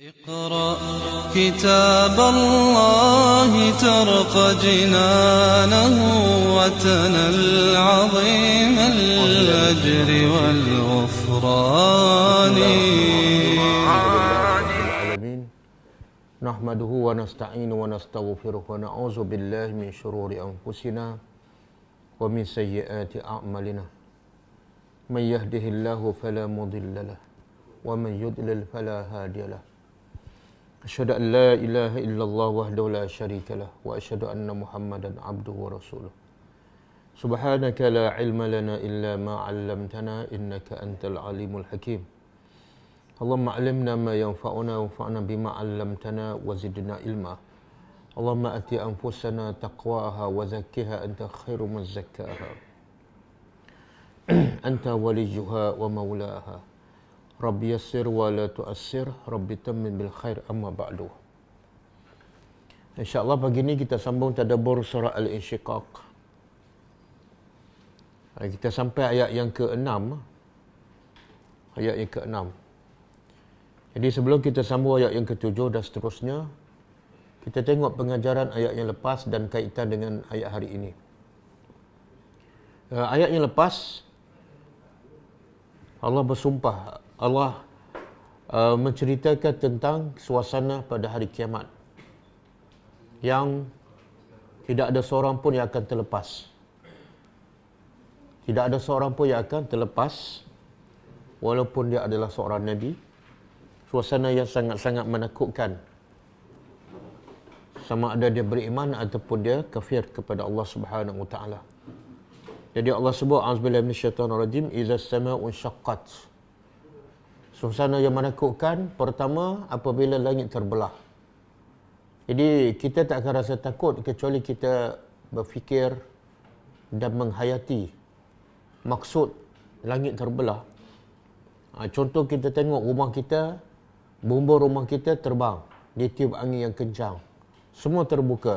اقرأ كتاب الله ترق جنانه وتنى العظيم الأجر والغفران نحمده ونستعين ونستغفره ونعوذ بالله من شرور أنفسنا ومن سيئات أعمالنا من يهده الله فلا مضل له ومن يضلل فلا هادي له أشهد أن لا إله إلا الله وحده لا شريك له وأشهد أن محمدا عبده ورسوله سبحانك لا علم لنا إلا ما علمتنا إنك أنت العليم الحكيم اللهم علمنا ما ينفعنا وانفعنا بما علمتنا وزدنا علما اللهم أتي أنفسنا تقواها وزكها أنت خير من زكاها أنت وليها ومولاها Rabbi yassir wa la tu'assir Rabbi tamim bil khair amma ba'du InsyaAllah pagi ni kita sambung tadabur surah Al-Insyikak Kita sampai ayat yang ke-6 Ayat yang ke-6 Jadi sebelum kita sambung ayat yang ke-7 dan seterusnya Kita tengok pengajaran ayat yang lepas dan kaitan dengan ayat hari ini eh, Ayat yang lepas Allah bersumpah Allah uh, menceritakan tentang suasana pada hari kiamat yang tidak ada seorang pun yang akan terlepas. Tidak ada seorang pun yang akan terlepas walaupun dia adalah seorang nabi. Suasana yang sangat-sangat menakutkan. Sama ada dia beriman ataupun dia kafir kepada Allah Subhanahu Wa Taala. Jadi Allah sebut azbillah min syaitanir rajim iza as syaqqat. Suasana yang menakutkan pertama apabila langit terbelah. Jadi kita tak akan rasa takut kecuali kita berfikir dan menghayati maksud langit terbelah. Ha, contoh kita tengok rumah kita, bumbu rumah kita terbang. di tiup angin yang kencang. Semua terbuka.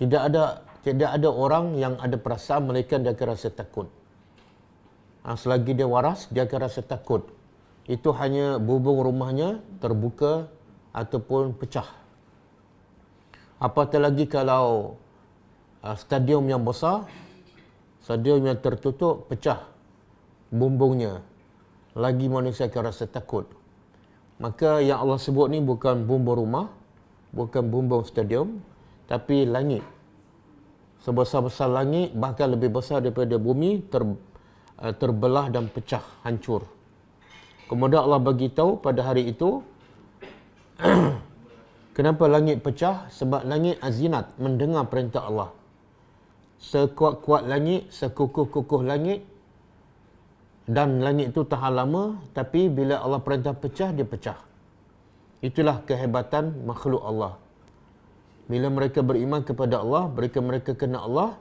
Tidak ada tidak ada orang yang ada perasaan mereka dia akan rasa takut. Ha, selagi dia waras, dia akan rasa takut itu hanya bubung rumahnya terbuka ataupun pecah. Apatah lagi kalau uh, stadium yang besar, stadium yang tertutup pecah bumbungnya. Lagi manusia akan rasa takut. Maka yang Allah sebut ni bukan bumbung rumah, bukan bumbung stadium, tapi langit. Sebesar-besar langit bahkan lebih besar daripada bumi ter, uh, terbelah dan pecah, hancur. Kemudian Allah bagi tahu pada hari itu kenapa langit pecah sebab langit azinat mendengar perintah Allah. Sekuat-kuat langit, sekukuh-kukuh langit dan langit itu tahan lama tapi bila Allah perintah pecah dia pecah. Itulah kehebatan makhluk Allah. Bila mereka beriman kepada Allah, mereka mereka kena Allah,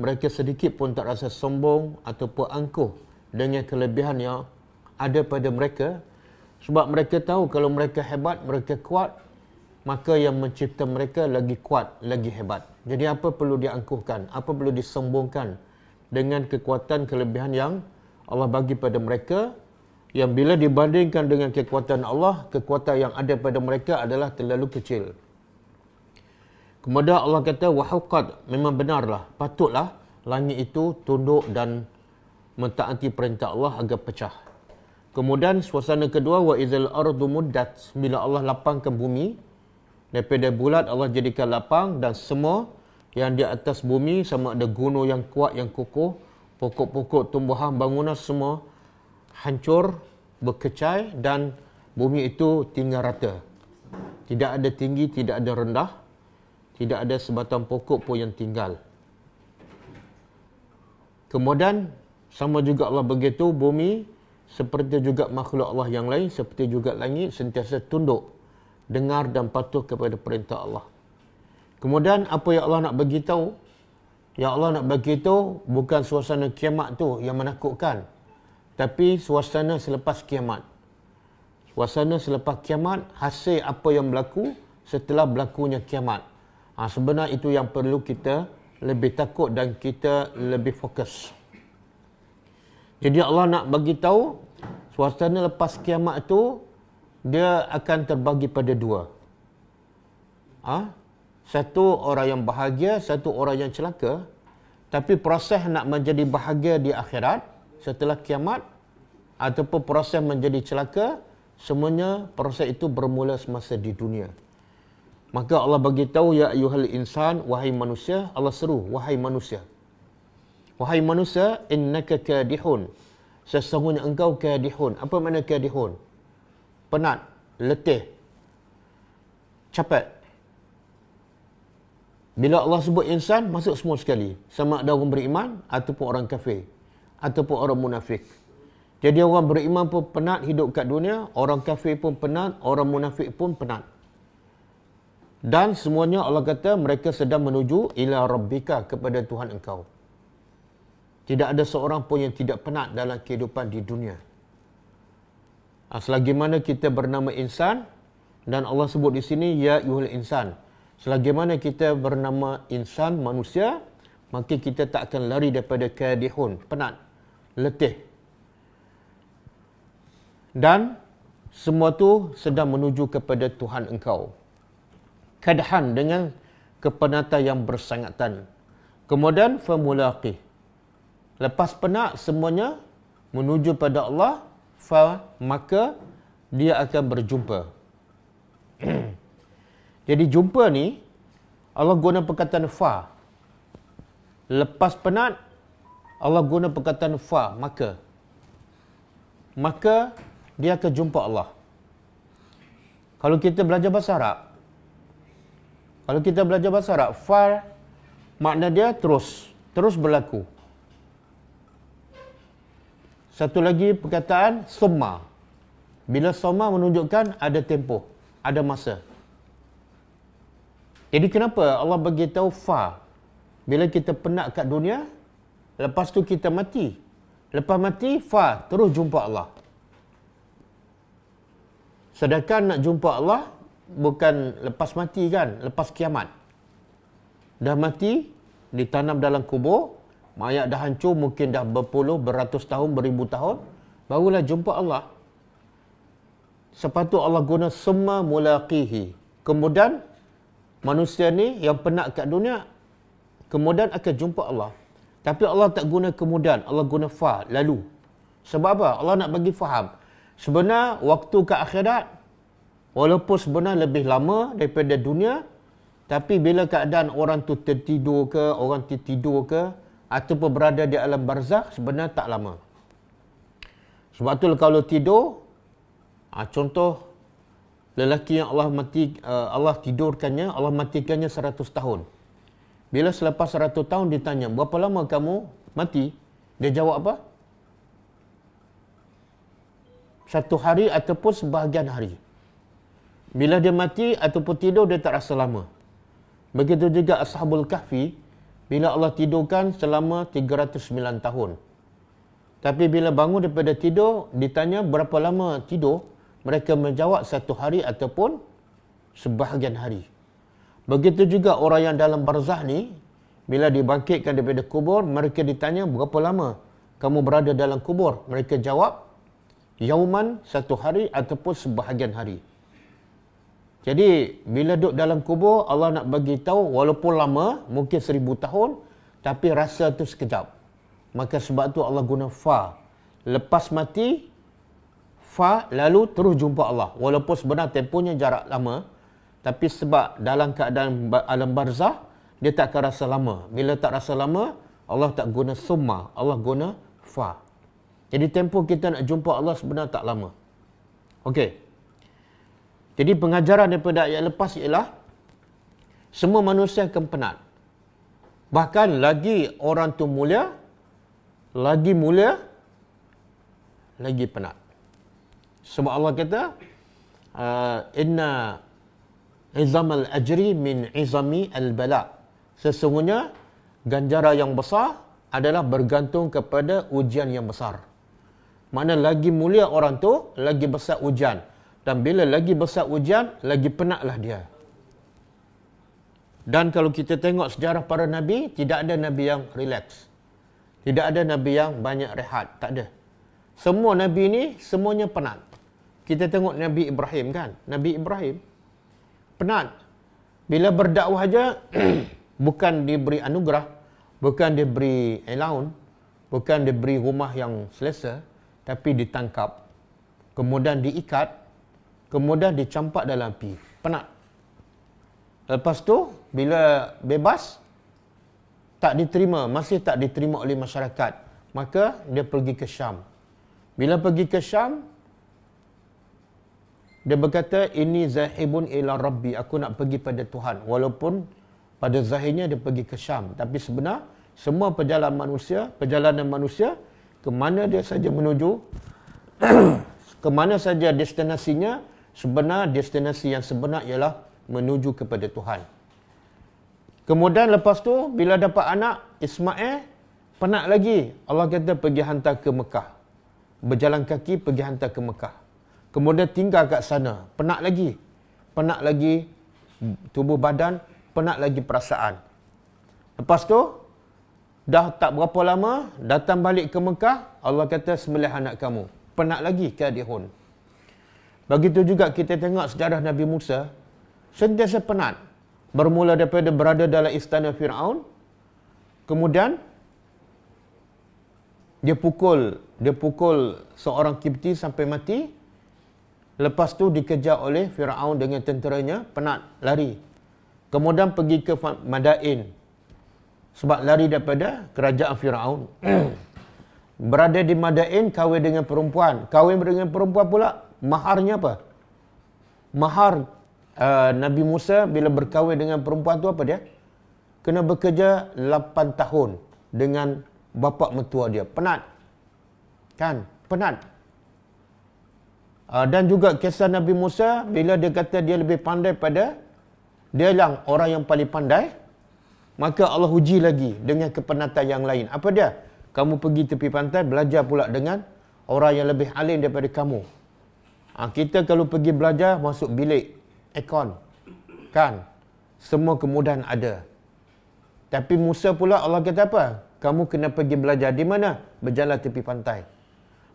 mereka sedikit pun tak rasa sombong ataupun angkuh dengan kelebihan yang ada pada mereka sebab mereka tahu kalau mereka hebat, mereka kuat, maka yang mencipta mereka lagi kuat, lagi hebat. Jadi apa perlu diangkuhkan? Apa perlu disembungkan dengan kekuatan kelebihan yang Allah bagi pada mereka yang bila dibandingkan dengan kekuatan Allah, kekuatan yang ada pada mereka adalah terlalu kecil. Kemudian Allah kata wahuqat memang benarlah, patutlah langit itu tunduk dan mentaati perintah Allah agar pecah. Kemudian suasana kedua wa izal ardu muddat bila Allah lapangkan bumi daripada bulat Allah jadikan lapang dan semua yang di atas bumi sama ada gunung yang kuat yang kukuh pokok-pokok tumbuhan bangunan semua hancur berkecai dan bumi itu tinggal rata tidak ada tinggi tidak ada rendah tidak ada sebatang pokok pun yang tinggal kemudian sama juga Allah begitu bumi seperti juga makhluk Allah yang lain seperti juga langit sentiasa tunduk dengar dan patuh kepada perintah Allah kemudian apa yang Allah nak bagi tahu, yang Allah nak bagi tahu bukan suasana kiamat tu yang menakutkan tapi suasana selepas kiamat suasana selepas kiamat hasil apa yang berlaku setelah berlakunya kiamat ha, sebenarnya itu yang perlu kita lebih takut dan kita lebih fokus jadi Allah nak bagi tahu suasana lepas kiamat tu dia akan terbagi pada dua. Ah, ha? satu orang yang bahagia, satu orang yang celaka. Tapi proses nak menjadi bahagia di akhirat setelah kiamat ataupun proses menjadi celaka, semuanya proses itu bermula semasa di dunia. Maka Allah bagi tahu ya ayyuhal insan wahai manusia, Allah seru wahai manusia. Wahai manusia innaka kadihun sesungguhnya engkau kadihun. Apa makna kadihun? Penat, letih, capek. Bila Allah sebut insan, masuk semua sekali. Sama ada orang beriman ataupun orang kafir. Ataupun orang munafik. Jadi orang beriman pun penat hidup kat dunia. Orang kafir pun penat. Orang munafik pun penat. Dan semuanya Allah kata mereka sedang menuju ila rabbika kepada Tuhan engkau. Tidak ada seorang pun yang tidak penat dalam kehidupan di dunia. Ah, selagi mana kita bernama insan dan Allah sebut di sini ya yuhul insan. Selagi mana kita bernama insan manusia, maka kita tak akan lari daripada kadihun, penat, letih. Dan semua tu sedang menuju kepada Tuhan engkau. Kadahan dengan kepenatan yang bersangatan. Kemudian, فَمُلَاقِهِ Lepas penat semuanya menuju pada Allah, fa maka dia akan berjumpa. Jadi jumpa ni Allah guna perkataan fa. Lepas penat Allah guna perkataan fa maka maka dia akan jumpa Allah. Kalau kita belajar bahasa Arab kalau kita belajar bahasa Arab fa makna dia terus terus berlaku. Satu lagi perkataan summa. Bila summa menunjukkan ada tempoh, ada masa. Jadi kenapa Allah bagi tahu fa? Bila kita penat kat dunia, lepas tu kita mati. Lepas mati fa, terus jumpa Allah. Sedangkan nak jumpa Allah bukan lepas mati kan, lepas kiamat. Dah mati, ditanam dalam kubur, Mayat dah hancur mungkin dah berpuluh, beratus tahun, beribu tahun. Barulah jumpa Allah. Sepatut Allah guna semua mulaqihi. Kemudian manusia ni yang penat kat dunia. Kemudian akan jumpa Allah. Tapi Allah tak guna kemudian. Allah guna fa, lalu. Sebab apa? Allah nak bagi faham. Sebenar waktu ke akhirat. Walaupun sebenar lebih lama daripada dunia. Tapi bila keadaan orang tu tertidur ke, orang tertidur ke, ataupun berada di alam barzakh sebenarnya tak lama. Sebab tu kalau tidur, ha, contoh lelaki yang Allah mati uh, Allah tidurkannya, Allah matikannya 100 tahun. Bila selepas 100 tahun ditanya, berapa lama kamu mati? Dia jawab apa? Satu hari ataupun sebahagian hari. Bila dia mati ataupun tidur, dia tak rasa lama. Begitu juga Ashabul Kahfi, bila Allah tidurkan selama 309 tahun. Tapi bila bangun daripada tidur, ditanya berapa lama tidur, mereka menjawab satu hari ataupun sebahagian hari. Begitu juga orang yang dalam barzah ni, bila dibangkitkan daripada kubur, mereka ditanya berapa lama kamu berada dalam kubur. Mereka jawab, yauman satu hari ataupun sebahagian hari. Jadi bila duduk dalam kubur Allah nak bagi tahu walaupun lama mungkin seribu tahun tapi rasa tu sekejap. Maka sebab tu Allah guna fa. Lepas mati fa lalu terus jumpa Allah walaupun sebenarnya tempohnya jarak lama tapi sebab dalam keadaan alam barzah dia tak akan rasa lama. Bila tak rasa lama Allah tak guna summa, Allah guna fa. Jadi tempoh kita nak jumpa Allah sebenarnya tak lama. Okey. Jadi pengajaran daripada ayat lepas ialah semua manusia akan penat. Bahkan lagi orang tu mulia, lagi mulia, lagi penat. Sebab Allah kata, ah, inna izam al-ajri min izami al-bala. Sesungguhnya, ganjaran yang besar adalah bergantung kepada ujian yang besar. Mana lagi mulia orang tu, lagi besar ujian. Dan bila lagi besar hujan, lagi penatlah dia. Dan kalau kita tengok sejarah para Nabi, tidak ada Nabi yang relax. Tidak ada Nabi yang banyak rehat. Tak ada. Semua Nabi ni semuanya penat. Kita tengok Nabi Ibrahim kan? Nabi Ibrahim penat. Bila berdakwah aja bukan diberi anugerah, bukan diberi allowance, bukan diberi rumah yang selesa, tapi ditangkap, kemudian diikat, kemudian dicampak dalam api penat lepas tu bila bebas tak diterima masih tak diterima oleh masyarakat maka dia pergi ke Syam bila pergi ke Syam dia berkata ini zahibun ila rabbi aku nak pergi pada Tuhan walaupun pada zahirnya dia pergi ke Syam tapi sebenar semua perjalanan manusia perjalanan manusia ke mana dia saja menuju ke mana saja destinasinya sebenar destinasi yang sebenar ialah menuju kepada Tuhan. Kemudian lepas tu bila dapat anak Ismail penat lagi Allah kata pergi hantar ke Mekah. Berjalan kaki pergi hantar ke Mekah. Kemudian tinggal kat sana, penat lagi. Penat lagi tubuh badan, penat lagi perasaan. Lepas tu dah tak berapa lama datang balik ke Mekah, Allah kata sembelih anak kamu. Penat lagi ke Dihun. Begitu juga kita tengok sejarah Nabi Musa sentiasa penat. Bermula daripada berada dalam istana Firaun, kemudian dia pukul, dia pukul seorang Kipti sampai mati. Lepas tu dikejar oleh Firaun dengan tenteranya, penat lari. Kemudian pergi ke Madain sebab lari daripada kerajaan Firaun. berada di Madain kahwin dengan perempuan, kahwin dengan perempuan pula maharnya apa? Mahar uh, Nabi Musa bila berkahwin dengan perempuan tu apa dia? Kena bekerja 8 tahun dengan bapa mertua dia. Penat. Kan? Penat. Uh, dan juga kisah Nabi Musa bila dia kata dia lebih pandai pada dia yang orang yang paling pandai maka Allah uji lagi dengan kepenatan yang lain. Apa dia? Kamu pergi tepi pantai belajar pula dengan orang yang lebih alim daripada kamu. Ha, kita kalau pergi belajar, masuk bilik. Aircon. Kan? Semua kemudahan ada. Tapi Musa pula Allah kata apa? Kamu kena pergi belajar di mana? Berjalan tepi pantai.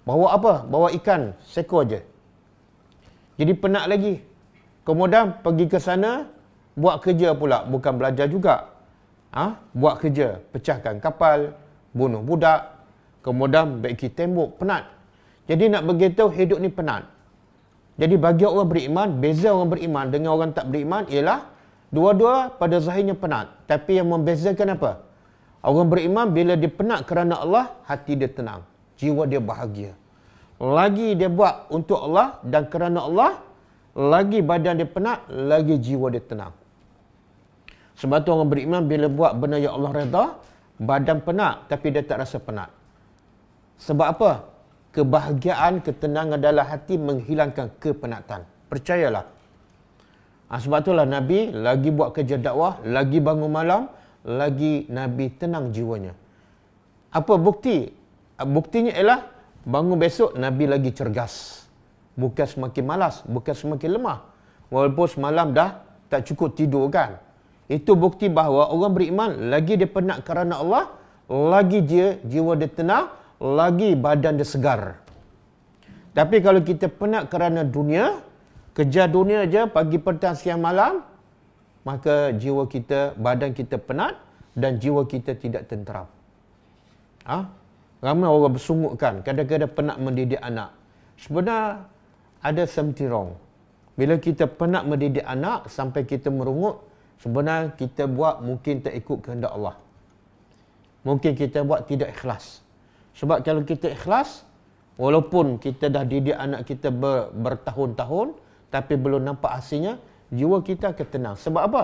Bawa apa? Bawa ikan. Seko aja. Jadi penat lagi. Kemudian pergi ke sana, buat kerja pula. Bukan belajar juga. Ah, ha? Buat kerja. Pecahkan kapal, bunuh budak, kemudian baiki tembok. Penat. Jadi nak beritahu hidup ni penat. Jadi bagi orang beriman, beza orang beriman dengan orang tak beriman ialah dua-dua pada zahirnya penat. Tapi yang membezakan apa? Orang beriman bila dia penat kerana Allah, hati dia tenang. Jiwa dia bahagia. Lagi dia buat untuk Allah dan kerana Allah, lagi badan dia penat, lagi jiwa dia tenang. Sebab tu orang beriman bila buat benda yang Allah redha, badan penat tapi dia tak rasa penat. Sebab apa? kebahagiaan, ketenangan dalam hati menghilangkan kepenatan. Percayalah. Ha, sebab itulah Nabi lagi buat kerja dakwah, lagi bangun malam, lagi Nabi tenang jiwanya. Apa bukti? Buktinya ialah bangun besok Nabi lagi cergas. Bukan semakin malas, bukan semakin lemah. Walaupun semalam dah tak cukup tidur kan. Itu bukti bahawa orang beriman lagi dia penat kerana Allah, lagi dia jiwa dia tenang, lagi badan dia segar. Tapi kalau kita penat kerana dunia, kerja dunia aja pagi petang siang malam, maka jiwa kita, badan kita penat dan jiwa kita tidak tenteram. Ah, ha? Ramai orang bersungutkan, kadang-kadang penat mendidik anak. Sebenarnya ada something wrong. Bila kita penat mendidik anak sampai kita merungut, sebenarnya kita buat mungkin tak ikut kehendak Allah. Mungkin kita buat tidak ikhlas. Sebab kalau kita ikhlas, walaupun kita dah didik anak kita ber, bertahun-tahun, tapi belum nampak hasilnya, jiwa kita akan tenang. Sebab apa?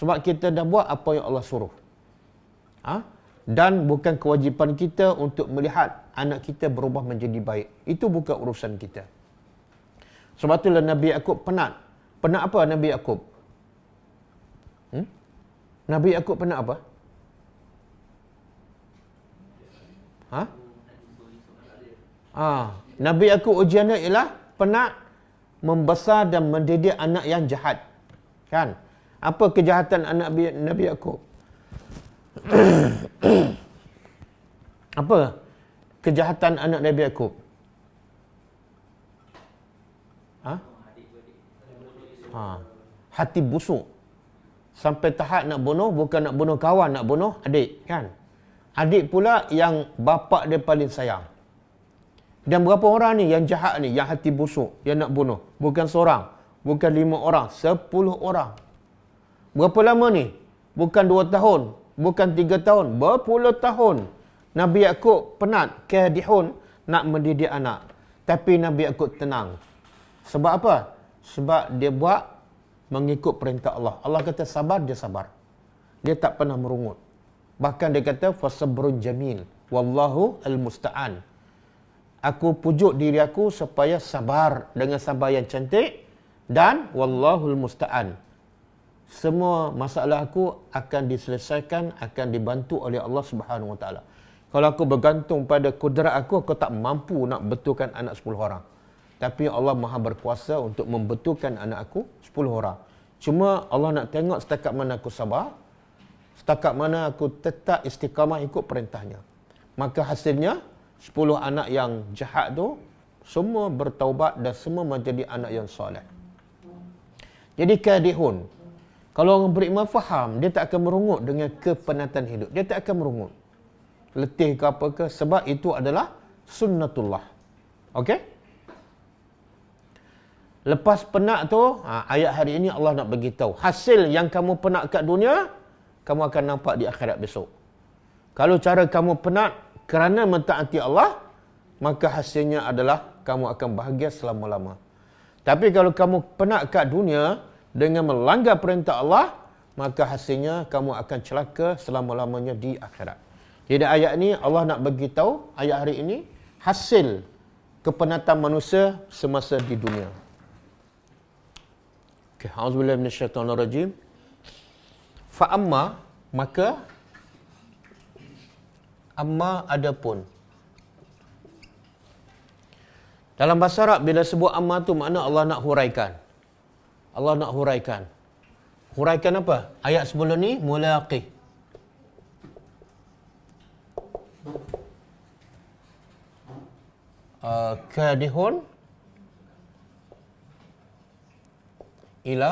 Sebab kita dah buat apa yang Allah suruh. Ha? Dan bukan kewajipan kita untuk melihat anak kita berubah menjadi baik. Itu bukan urusan kita. Sebab itulah Nabi Yaakob penat. Penat apa Nabi Yaakob? Hmm? Nabi Yaakob penat apa? Ha? Ha. Nabi aku ujiannya ialah pernah membesar dan mendidik anak yang jahat. Kan? Apa kejahatan anak Nabi, Nabi aku? Apa kejahatan anak Nabi aku? Ha? ha? Hati busuk. Sampai tahap nak bunuh, bukan nak bunuh kawan, nak bunuh adik. Kan? Adik pula yang bapak dia paling sayang. Dan berapa orang ni yang jahat ni, yang hati busuk, yang nak bunuh? Bukan seorang, bukan lima orang, sepuluh orang. Berapa lama ni? Bukan dua tahun, bukan tiga tahun, berpuluh tahun. Nabi Yaakob penat, kehadihun, nak mendidik anak. Tapi Nabi Yaakob tenang. Sebab apa? Sebab dia buat mengikut perintah Allah. Allah kata sabar, dia sabar. Dia tak pernah merungut. Bahkan dia kata, فَسَبْرُنْ جَمِيلٌ وَاللَّهُ الْمُسْتَعَانِ aku pujuk diri aku supaya sabar dengan sabar yang cantik dan wallahul musta'an. Semua masalah aku akan diselesaikan, akan dibantu oleh Allah Subhanahu Wa Taala. Kalau aku bergantung pada kudrat aku, aku tak mampu nak betulkan anak 10 orang. Tapi Allah Maha berkuasa untuk membetulkan anak aku 10 orang. Cuma Allah nak tengok setakat mana aku sabar, setakat mana aku tetap istiqamah ikut perintahnya. Maka hasilnya, sepuluh anak yang jahat tu semua bertaubat dan semua menjadi anak yang soleh. Jadi kadihun. Kalau orang beriman faham, dia tak akan merungut dengan kepenatan hidup. Dia tak akan merungut. Letih ke apa ke sebab itu adalah sunnatullah. Okey? Lepas penat tu, ha, ayat hari ini Allah nak beritahu. Hasil yang kamu penat kat dunia, kamu akan nampak di akhirat besok. Kalau cara kamu penat, kerana mentaati Allah maka hasilnya adalah kamu akan bahagia selama-lama tapi kalau kamu penat kat dunia dengan melanggar perintah Allah maka hasilnya kamu akan celaka selama-lamanya di akhirat jadi ayat ini Allah nak bagi tahu ayat hari ini hasil kepenatan manusia semasa di dunia Okay. Auzubillah minasyaitanirajim. Fa'amma, maka Amma adapun. Dalam bahasa Arab bila sebut amma tu makna Allah nak huraikan. Allah nak huraikan. Huraikan apa? Ayat sebelum ni mulaqi. Uh, kadihun ila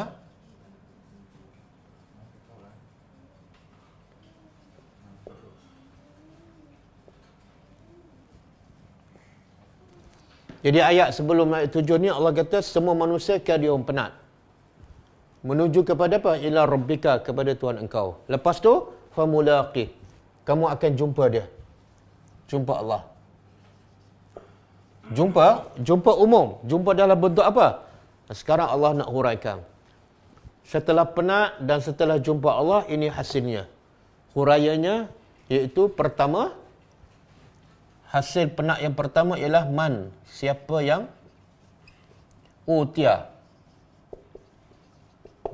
Jadi ayat sebelum ayat 7 ni Allah kata semua manusia kadium penat. Menuju kepada apa? Ila rabbika kepada Tuhan engkau. Lepas tu famulaqi. Kamu akan jumpa dia. Jumpa Allah. Jumpa, jumpa umum, jumpa dalam bentuk apa? Sekarang Allah nak huraikan. Setelah penat dan setelah jumpa Allah ini hasilnya. Hurayanya iaitu pertama hasil penak yang pertama ialah man siapa yang utia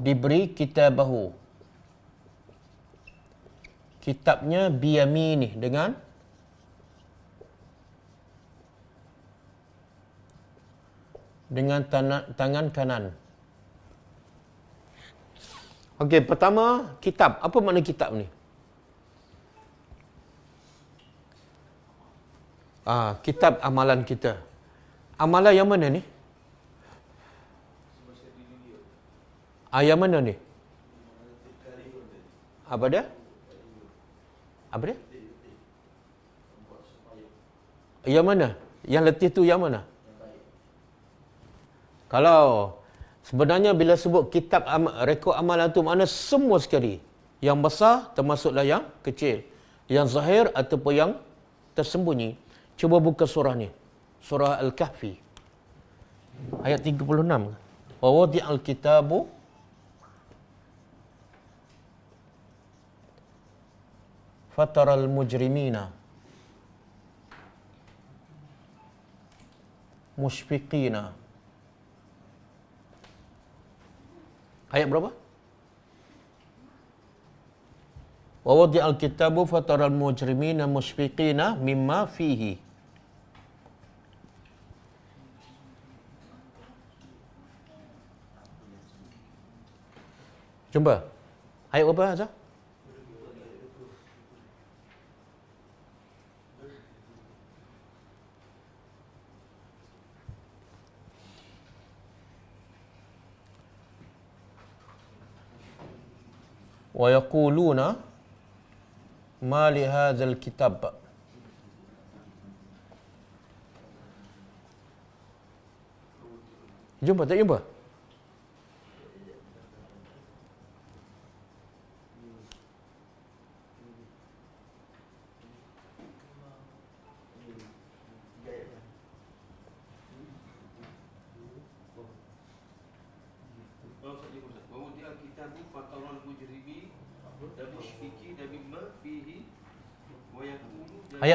diberi kita bahu kitabnya biami ni dengan dengan tanah, tangan kanan okey pertama kitab apa makna kitab ni uh, kitab amalan kita. Amalan yang mana ni? Ah, yang mana ni? Apa dia? Apa dia? Yang mana? Yang letih tu yang mana? Kalau sebenarnya bila sebut kitab am, rekod amalan tu mana semua sekali. Yang besar termasuklah yang kecil. Yang zahir ataupun yang tersembunyi. Cuba buka surah ni. Surah Al-Kahfi. Ayat 36. Wa wadi al-kitabu fatar al-mujrimina mushfiqina Ayat berapa? Wa wadi al-kitabu fatar al-mujrimina mushfiqina mimma fihi Jumpa? Ayat berapa Azhar? ويقولون ما لهذا الكتاب Jumpa tak jumpa?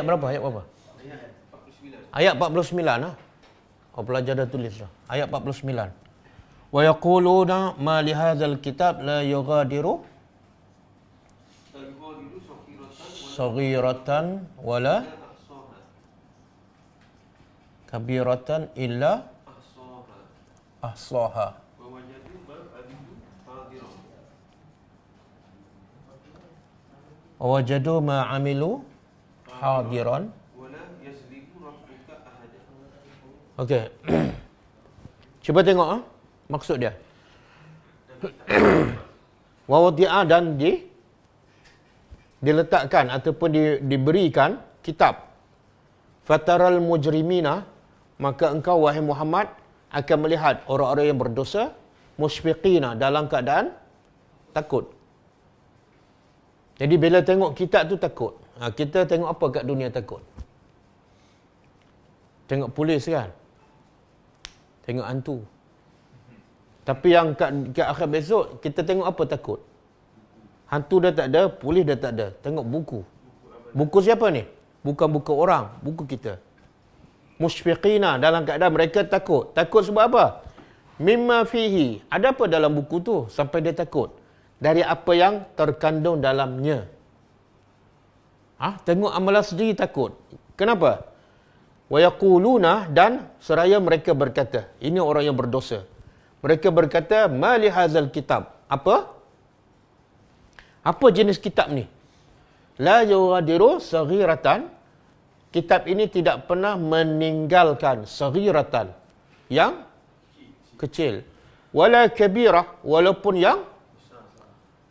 ayat berapa? Ayat berapa? Ayat 49. Ayat 49 ah. Kau oh, pelajar dah tulis dah. Ayat 49. Wa yaquluna ma li hadzal kitab la yughadiru saghiratan wala kabiratan illa ahsaha. Wajadu ma'amilu hadiran Okey. Cuba tengok ah maksud dia. Wa wadi'a dan di diletakkan ataupun di, diberikan kitab. Fataral mujrimina maka engkau wahai Muhammad akan melihat orang-orang yang berdosa musyfiqina dalam keadaan takut. Jadi bila tengok kitab tu takut. Ha, kita tengok apa kat dunia takut? Tengok polis kan? Tengok hantu. Tapi yang kat, kat akhir besok, kita tengok apa takut? Hantu dah tak ada, polis dah tak ada. Tengok buku. Buku siapa ni? Bukan buku orang, buku kita. Mushfiqina dalam keadaan mereka takut. Takut sebab apa? Mimma fihi. Ada apa dalam buku tu sampai dia takut? Dari apa yang terkandung dalamnya. Ha? Tengok amalan sendiri takut. Kenapa? Wayaquluna dan seraya mereka berkata. Ini orang yang berdosa. Mereka berkata, Mali hazal kitab. Apa? Apa jenis kitab ni? La yuradiru sagiratan. Kitab ini tidak pernah meninggalkan sagiratan. Yang kecil. Wala kabirah. Walaupun yang?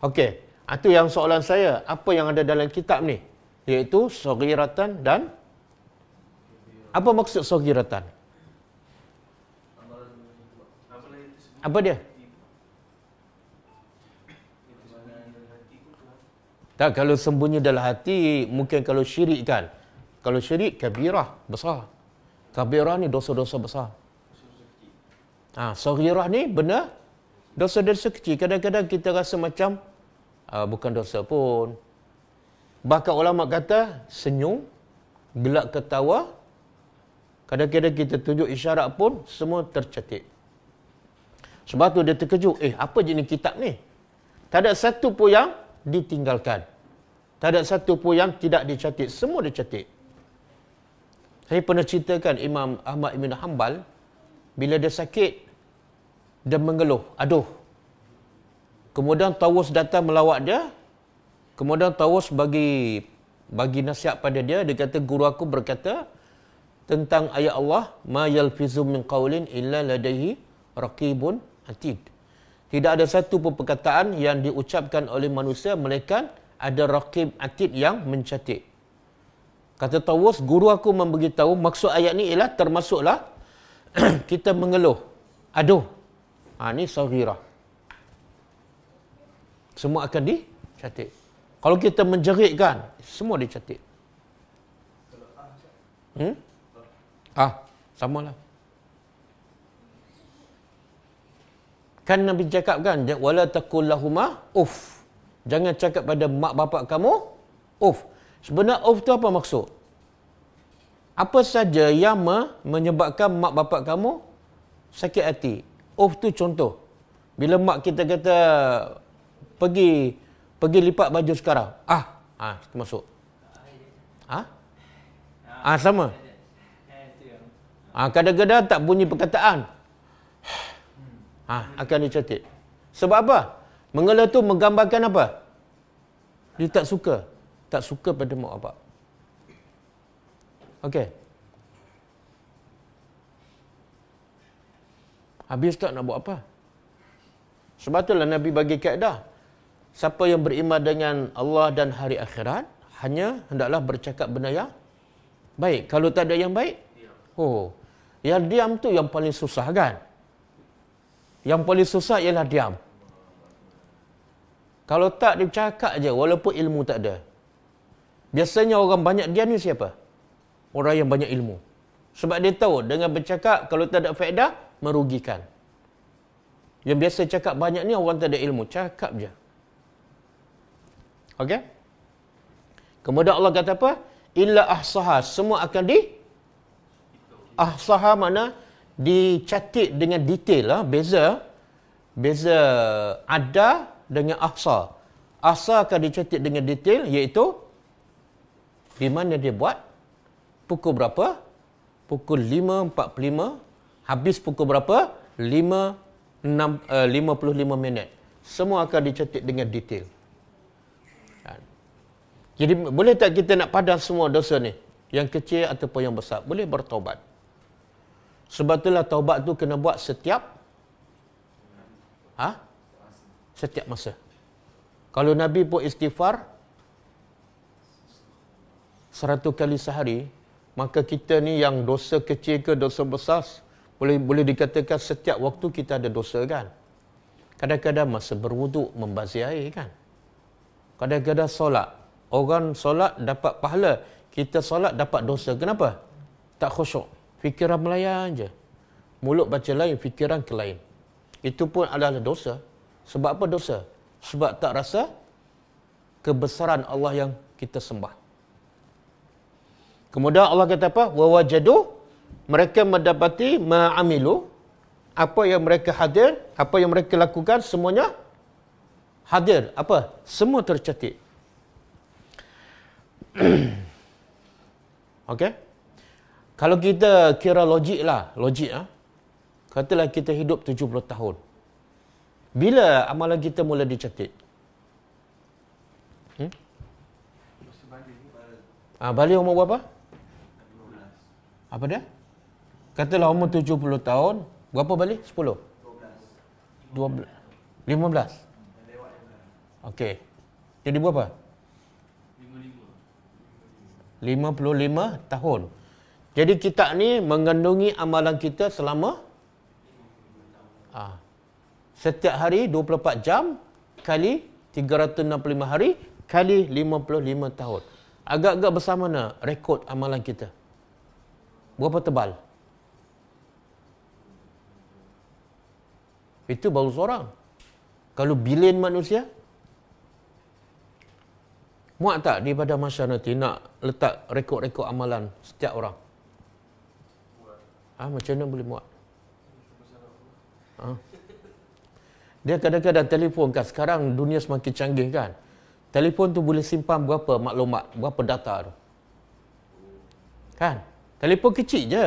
Okey. Itu ah, yang soalan saya. Apa yang ada dalam kitab ni? iaitu sogiratan dan apa maksud sogiratan? Apa dia? Tak kalau sembunyi dalam hati, mungkin kalau syirik kan. Kalau syirik kabirah besar. Kabirah ni dosa-dosa besar. Ha, sogirah ni benda dosa dari sekecil Kadang-kadang kita rasa macam uh, bukan dosa pun. Bahkan ulama kata senyum, gelak ketawa, kadang-kadang kita tunjuk isyarat pun semua tercetik. Sebab tu dia terkejut, eh apa jenis kitab ni? Tak ada satu pun yang ditinggalkan. Tak ada satu pun yang tidak dicetik, semua dicetik. Saya pernah ceritakan Imam Ahmad Ibn Hanbal bila dia sakit dia mengeluh, aduh. Kemudian Tawus datang melawat dia, Kemudian Tawus bagi bagi nasihat pada dia dia kata guru aku berkata tentang ayat Allah ma yalfizu min qawlin illa ladaihi raqibun atid. Tidak ada satu pun perkataan yang diucapkan oleh manusia melainkan ada raqib atid yang mencatat. Kata Tawus, guru aku memberitahu maksud ayat ni ialah termasuklah kita mengeluh. Aduh. Ha, ni sahirah. Semua akan dicatat. Kalau kita kan, semua dia cantik. Hmm? Ah, sama lah. Kan Nabi cakap kan, wala takullahuma uf. Jangan cakap pada mak bapak kamu, Uff, Sebenarnya Uff tu apa maksud? Apa saja yang me menyebabkan mak bapak kamu sakit hati. Uff tu contoh. Bila mak kita kata pergi Pergi lipat baju sekarang. Ah. Ah, kita masuk. Ah? Ah, sama. Ah, kadang-kadang tak bunyi perkataan. Hmm. Ah, akan dicetik. Sebab apa? Mengelah tu menggambarkan apa? Dia tak suka. Tak suka pada mak bapak. Okey. Habis tak nak buat apa? Sebab itulah Nabi bagi kaedah. Siapa yang beriman dengan Allah dan hari akhirat hanya hendaklah bercakap benda yang baik. Kalau tak ada yang baik, ya. oh, yang diam tu yang paling susah kan? Yang paling susah ialah diam. Kalau tak dia cakap aje walaupun ilmu tak ada. Biasanya orang banyak diam ni siapa? Orang yang banyak ilmu. Sebab dia tahu dengan bercakap kalau tak ada faedah merugikan. Yang biasa cakap banyak ni orang tak ada ilmu, cakap je. Okey? Kemudian Allah kata apa? Illa ahsaha. Semua akan di... Ahsaha mana? Dicatik dengan detail. Lah. Beza. Beza ada dengan ahsa. Ahsa akan dicatik dengan detail iaitu... Di mana dia buat? Pukul berapa? Pukul 5.45. Habis pukul berapa? 5.45 eh, uh, minit. Semua akan dicatik dengan detail. Jadi boleh tak kita nak padam semua dosa ni? Yang kecil ataupun yang besar. Boleh bertobat. Sebab itulah taubat tu kena buat setiap ha? setiap masa. Kalau Nabi pun istighfar 100 kali sehari, maka kita ni yang dosa kecil ke dosa besar, boleh boleh dikatakan setiap waktu kita ada dosa kan? Kadang-kadang masa berwuduk membazir air kan? Kadang-kadang solat, orang solat dapat pahala, kita solat dapat dosa. Kenapa? Tak khusyuk. Fikiran melayan je. Mulut baca lain, fikiran ke lain. Itu pun adalah dosa. Sebab apa dosa? Sebab tak rasa kebesaran Allah yang kita sembah. Kemudian Allah kata apa? Wa wajadu mereka mendapati ma'amilu apa yang mereka hadir, apa yang mereka lakukan semuanya hadir. Apa? Semua tercatat. Okey. Kalau kita kira logik lah, logik ah. Katalah kita hidup 70 tahun. Bila amalan kita mula dicatit? Hmm? Ah, balik umur berapa? Apa dia? Katalah umur 70 tahun, berapa balik? 10. 12. 12. 15. Lewat Okey. Jadi berapa? 15. 55 tahun. Jadi kitab ni mengandungi amalan kita selama ah, setiap hari 24 jam kali 365 hari kali 55 tahun. Agak-agak besar mana rekod amalan kita? Berapa tebal? Itu baru seorang. Kalau bilion manusia, Muat tak di pada masa nanti nak letak rekod-rekod amalan setiap orang? Ah ha, macam mana boleh muat? Ha? Dia kadang-kadang telefon kan sekarang dunia semakin canggih kan. Telefon tu boleh simpan berapa maklumat, berapa data tu. Kan? Telefon kecil je.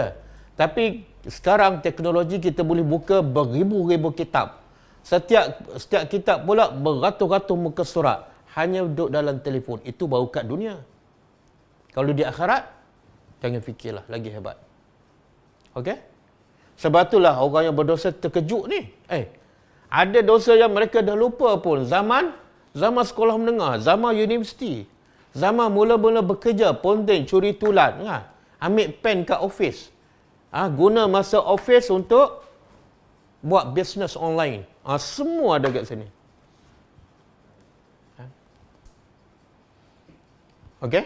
Tapi sekarang teknologi kita boleh buka beribu-ribu kitab. Setiap setiap kitab pula beratus-ratus muka surat hanya duduk dalam telefon itu baru kat dunia kalau di akhirat jangan fikirlah lagi hebat okey sebab itulah orang yang berdosa terkejut ni eh ada dosa yang mereka dah lupa pun zaman zaman sekolah menengah zaman universiti zaman mula-mula bekerja ponden curi tulan kan ambil pen kat office, ah ha, guna masa office untuk buat bisnes online ah ha, semua ada kat sini Okey?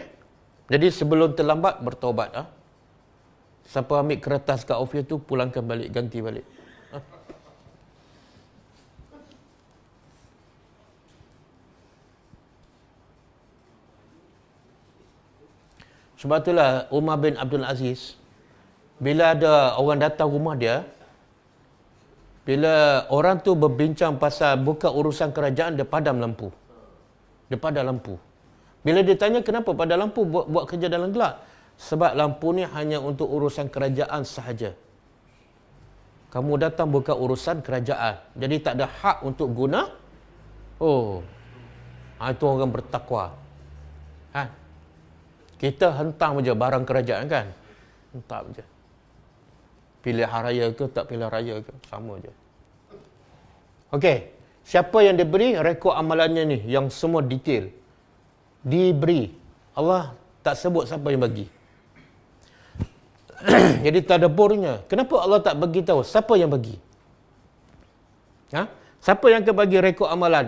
Jadi sebelum terlambat bertaubat ah. Ha? Siapa ambil kertas kat ofis tu pulangkan balik ganti balik. Ha? Sebab itulah Umar bin Abdul Aziz bila ada orang datang rumah dia bila orang tu berbincang pasal buka urusan kerajaan dia padam lampu. Dia padam lampu. Bila dia tanya kenapa pada lampu buat, buat kerja dalam gelap? Sebab lampu ni hanya untuk urusan kerajaan sahaja. Kamu datang buka urusan kerajaan. Jadi tak ada hak untuk guna. Oh. Ha, itu orang bertakwa. Ha? Kita hentam je barang kerajaan kan? Hentam je. Pilih raya ke tak pilih raya ke? Sama je. Okey. Siapa yang diberi rekod amalannya ni yang semua detail? diberi. Allah tak sebut siapa yang bagi. Jadi tadabburnya. Kenapa Allah tak bagi tahu siapa yang bagi? Ha? Siapa yang kebagi bagi rekod amalan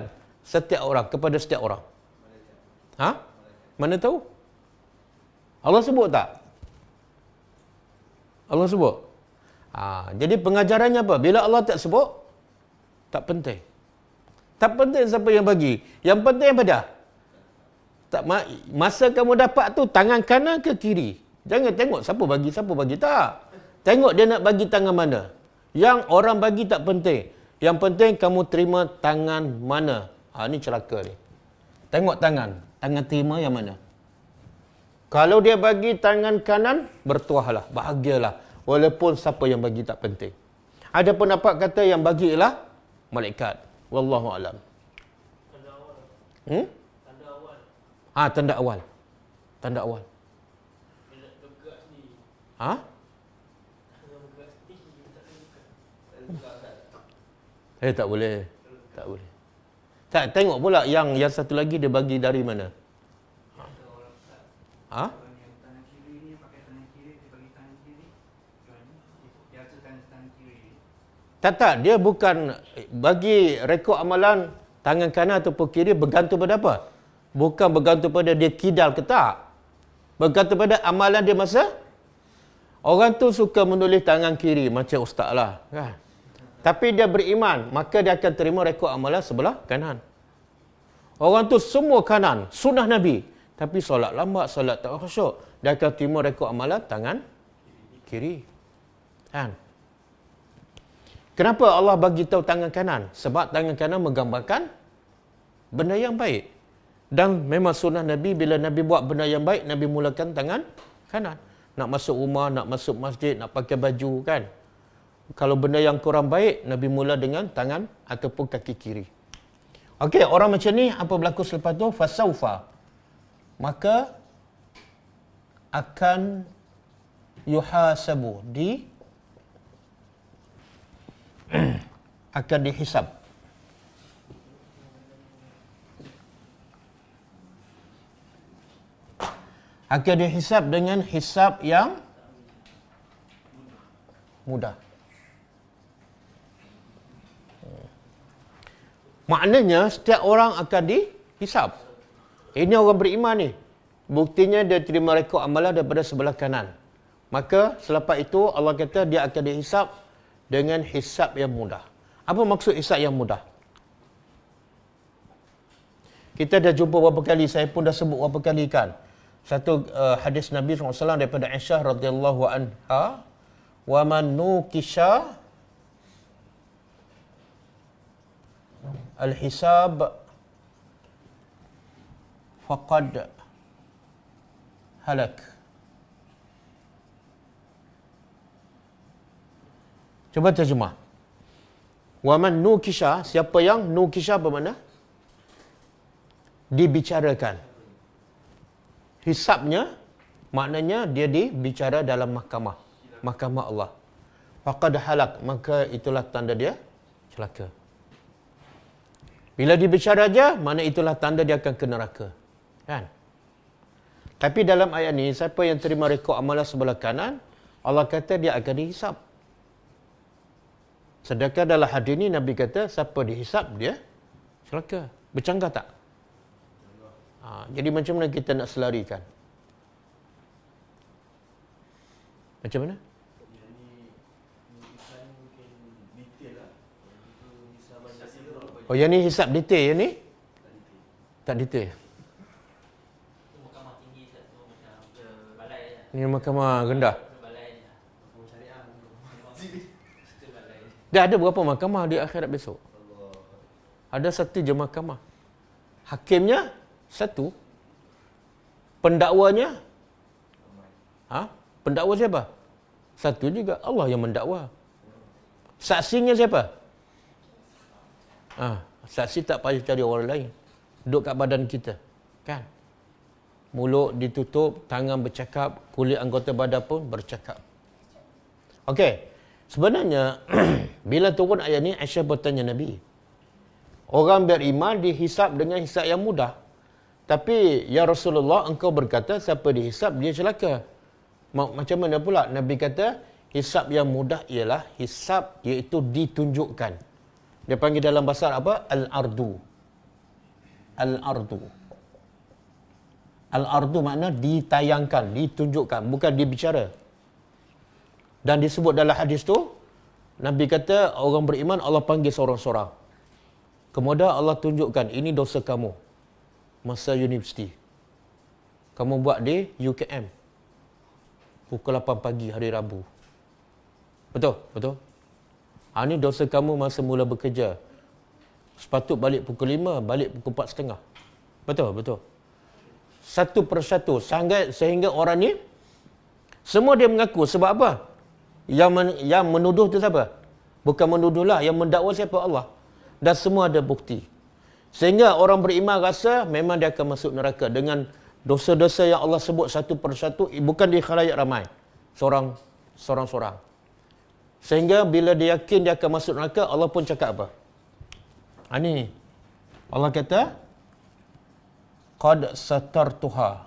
setiap orang kepada setiap orang? Ha? Mana tahu? Allah sebut tak? Allah sebut. Ha, jadi pengajarannya apa? Bila Allah tak sebut, tak penting. Tak penting siapa yang bagi. Yang penting apa dah? tak ma- masa kamu dapat tu tangan kanan ke kiri jangan tengok siapa bagi siapa bagi tak tengok dia nak bagi tangan mana yang orang bagi tak penting yang penting kamu terima tangan mana ha ni celaka ni tengok tangan tangan terima yang mana kalau dia bagi tangan kanan bertuahlah bahagialah walaupun siapa yang bagi tak penting ada pendapat kata yang bagi ialah malaikat wallahu alam hmm? Ha, tanda awal. Tanda awal. Ha? Eh, tak boleh. Tak boleh. Tak, tengok pula yang yang satu lagi dia bagi dari mana. Ha? Tak, tak. Dia bukan eh, bagi rekod amalan tangan kanan ataupun kiri bergantung pada apa? Bukan bergantung pada dia kidal ke tak. Bergantung pada amalan dia masa. Orang tu suka menulis tangan kiri macam ustaz lah. Kan? Tapi dia beriman. Maka dia akan terima rekod amalan sebelah kanan. Orang tu semua kanan. Sunnah Nabi. Tapi solat lambat, solat tak khusyuk. Dia akan terima rekod amalan tangan kiri. Kan? Kenapa Allah bagi tahu tangan kanan? Sebab tangan kanan menggambarkan benda yang baik. Dan memang sunnah Nabi bila Nabi buat benda yang baik Nabi mulakan tangan kanan. Nak masuk rumah, nak masuk masjid, nak pakai baju kan. Kalau benda yang kurang baik Nabi mula dengan tangan ataupun kaki kiri. Okey, orang macam ni apa berlaku selepas tu? Fasaufa. Maka akan yuhasabu di akan dihisab. akan dihisap dengan hisap yang mudah. Maknanya setiap orang akan dihisap. Ini orang beriman ni. Buktinya dia terima rekod amalan daripada sebelah kanan. Maka selepas itu Allah kata dia akan dihisap dengan hisap yang mudah. Apa maksud hisap yang mudah? Kita dah jumpa berapa kali, saya pun dah sebut berapa kali kan satu uh, hadis Nabi SAW daripada Aisyah radhiyallahu anha wa man nukisha al hisab faqad halak Cuba terjemah. Wa man nukisha siapa yang nukisha bermakna dibicarakan hisabnya maknanya dia dibicara dalam mahkamah mahkamah Allah faqad halak maka itulah tanda dia celaka bila dibicara aja mana itulah tanda dia akan ke neraka kan tapi dalam ayat ni siapa yang terima rekod amalan sebelah kanan Allah kata dia akan dihisap sedangkan dalam hadis ni Nabi kata siapa dihisap dia celaka bercanggah tak Ha, jadi macam mana kita nak selarikan? Macam mana? Oh, yang ni hisap detail yang ni? Tak detail. Ini mahkamah rendah. Dia ada berapa mahkamah di akhirat besok? Ada satu je mahkamah. Hakimnya? satu pendakwanya ha pendakwa siapa satu juga Allah yang mendakwa saksinya siapa ha saksi tak payah cari orang lain duduk kat badan kita kan mulut ditutup tangan bercakap kulit anggota badan pun bercakap okey sebenarnya bila turun ayat ni Aisyah bertanya Nabi orang beriman dihisap dengan hisap yang mudah tapi ya Rasulullah engkau berkata siapa dihisap dia celaka. Macam mana pula Nabi kata hisap yang mudah ialah hisap iaitu ditunjukkan. Dia panggil dalam bahasa apa? Al-ardu. Al-ardu. Al-ardu makna ditayangkan, ditunjukkan, bukan dibicara. Dan disebut dalam hadis tu Nabi kata orang beriman Allah panggil seorang-seorang. Kemudian Allah tunjukkan ini dosa kamu masa universiti. Kamu buat di UKM. Pukul 8 pagi hari Rabu. Betul? Betul? Ha, ah, ini dosa kamu masa mula bekerja. Sepatut balik pukul 5, balik pukul 4 setengah. Betul? Betul? Satu persatu sehingga, sehingga orang ni semua dia mengaku sebab apa? Yang, men, yang menuduh tu siapa? Bukan menuduhlah, yang mendakwa siapa Allah. Dan semua ada bukti. Sehingga orang beriman rasa memang dia akan masuk neraka dengan dosa-dosa yang Allah sebut satu persatu bukan di khalayak ramai. Seorang seorang-seorang. Sehingga bila dia yakin dia akan masuk neraka, Allah pun cakap apa? Ha ni. Allah kata qad satartuha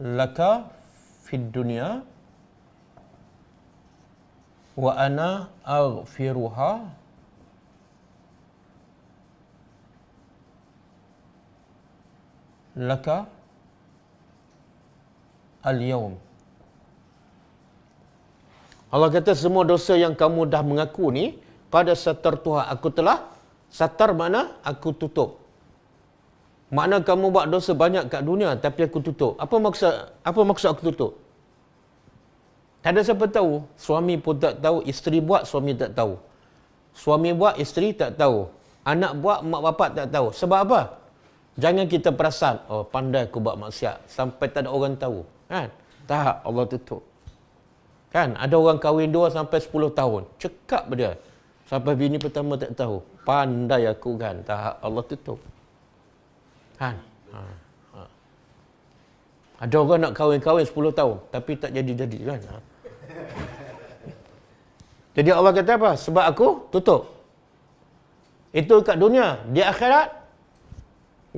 laka fid dunya wa ana aghfiruha laka al-yawm Allah kata semua dosa yang kamu dah mengaku ni pada satar Tuhan aku telah satar mana aku tutup makna kamu buat dosa banyak kat dunia tapi aku tutup apa maksud apa maksud aku tutup tak ada siapa tahu. Suami pun tak tahu. Isteri buat, suami tak tahu. Suami buat, isteri tak tahu. Anak buat, mak bapak tak tahu. Sebab apa? Jangan kita perasan. Oh, pandai aku buat maksiat. Sampai tak ada orang tahu. Kan? Tak, Allah tutup. Kan? Ada orang kahwin dua sampai sepuluh tahun. Cekap dia. Sampai bini pertama tak tahu. Pandai aku kan. Tak, Allah tutup. Kan? Ha, ha. Ada orang nak kahwin-kahwin 10 tahun tapi tak jadi-jadi kan. Ha? Jadi Allah kata apa? Sebab aku tutup. Itu kat dunia. Di akhirat,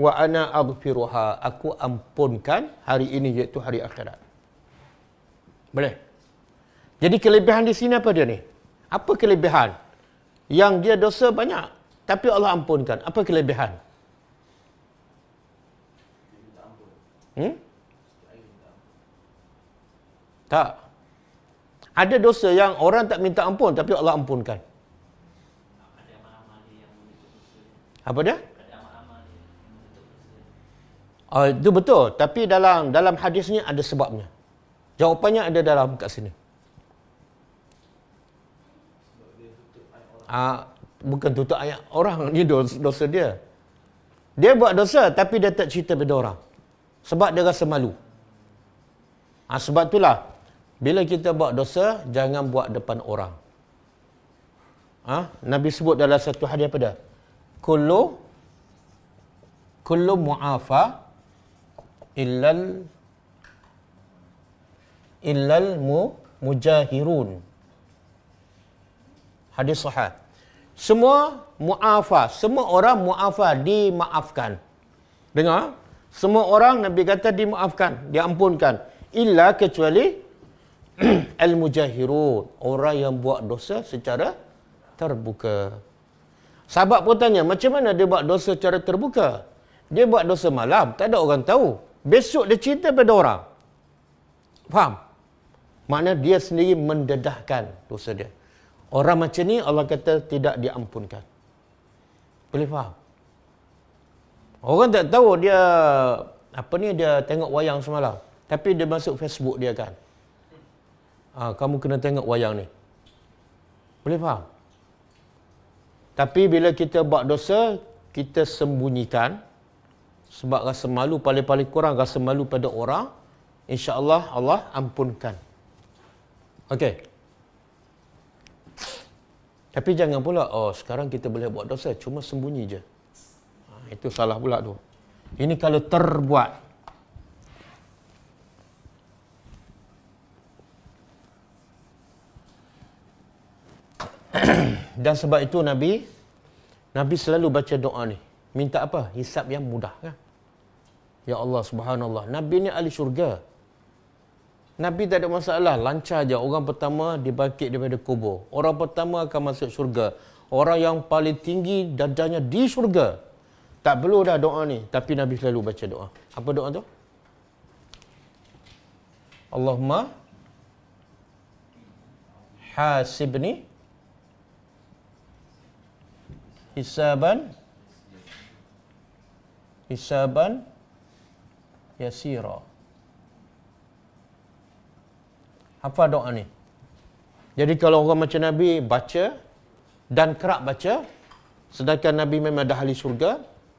wa ana aghfiruha. Aku ampunkan hari ini iaitu hari akhirat. Boleh? Jadi kelebihan di sini apa dia ni? Apa kelebihan? Yang dia dosa banyak. Tapi Allah ampunkan. Apa kelebihan? Hmm? Tak. Ada dosa yang orang tak minta ampun tapi Allah ampunkan. Apa dia? Uh, itu betul. Tapi dalam dalam hadisnya ada sebabnya. Jawapannya ada dalam kat sini. Uh, bukan tutup ayat orang. Ini dosa, dosa dia. Dia buat dosa tapi dia tak cerita pada orang. Sebab dia rasa malu. Ha, sebab itulah bila kita buat dosa, jangan buat depan orang. Ha? Nabi sebut dalam satu hadis apa dah? Kullu kullu mu'afa illal illal mu mujahirun. Hadis sahih. Semua mu'afa, semua orang mu'afa dimaafkan. Dengar? Semua orang Nabi kata dimaafkan, diampunkan. Illa kecuali Al-Mujahirun Orang yang buat dosa secara terbuka Sahabat pun tanya Macam mana dia buat dosa secara terbuka Dia buat dosa malam Tak ada orang tahu Besok dia cerita pada orang Faham? Maknanya dia sendiri mendedahkan dosa dia Orang macam ni Allah kata tidak diampunkan Boleh faham? Orang tak tahu dia Apa ni dia tengok wayang semalam Tapi dia masuk Facebook dia kan ha, kamu kena tengok wayang ni. Boleh faham? Tapi bila kita buat dosa, kita sembunyikan sebab rasa malu paling-paling kurang rasa malu pada orang, insya-Allah Allah ampunkan. Okey. Tapi jangan pula oh sekarang kita boleh buat dosa cuma sembunyi je. Ha, itu salah pula tu. Ini kalau terbuat dan sebab itu Nabi Nabi selalu baca doa ni. Minta apa? Hisap yang mudah kan? Ya Allah subhanallah. Nabi ni ahli syurga. Nabi tak ada masalah. Lancar je. Orang pertama dibangkit daripada kubur. Orang pertama akan masuk syurga. Orang yang paling tinggi dadanya di syurga. Tak perlu dah doa ni. Tapi Nabi selalu baca doa. Apa doa tu? Allahumma hasibni hisaban hisaban yasira hafal doa ni jadi kalau orang macam nabi baca dan kerap baca sedangkan nabi memang dah ahli syurga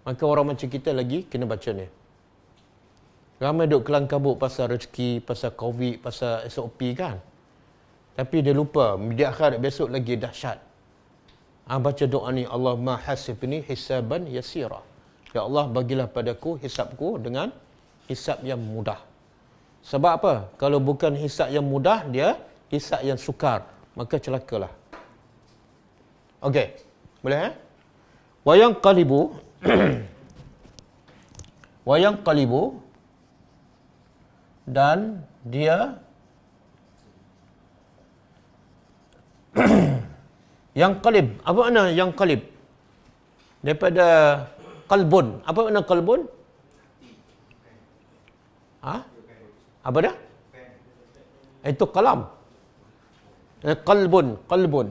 maka orang macam kita lagi kena baca ni ramai duk kelang kabut pasal rezeki pasal covid pasal SOP kan tapi dia lupa di akhirat besok lagi dahsyat Ha, baca doa ni Allah mahasib ni hisaban yasira. Ya Allah bagilah padaku hisabku dengan hisab yang mudah. Sebab apa? Kalau bukan hisab yang mudah dia hisab yang sukar, maka celakalah. Okey. Boleh eh? Wayang qalibu Wayang qalibu dan dia Yang kalib Apa makna yang kalib Daripada qalbun. Apa makna qalbun? Ha? Apa dah? Itu kalam. Eh, qalbun. Qalbun.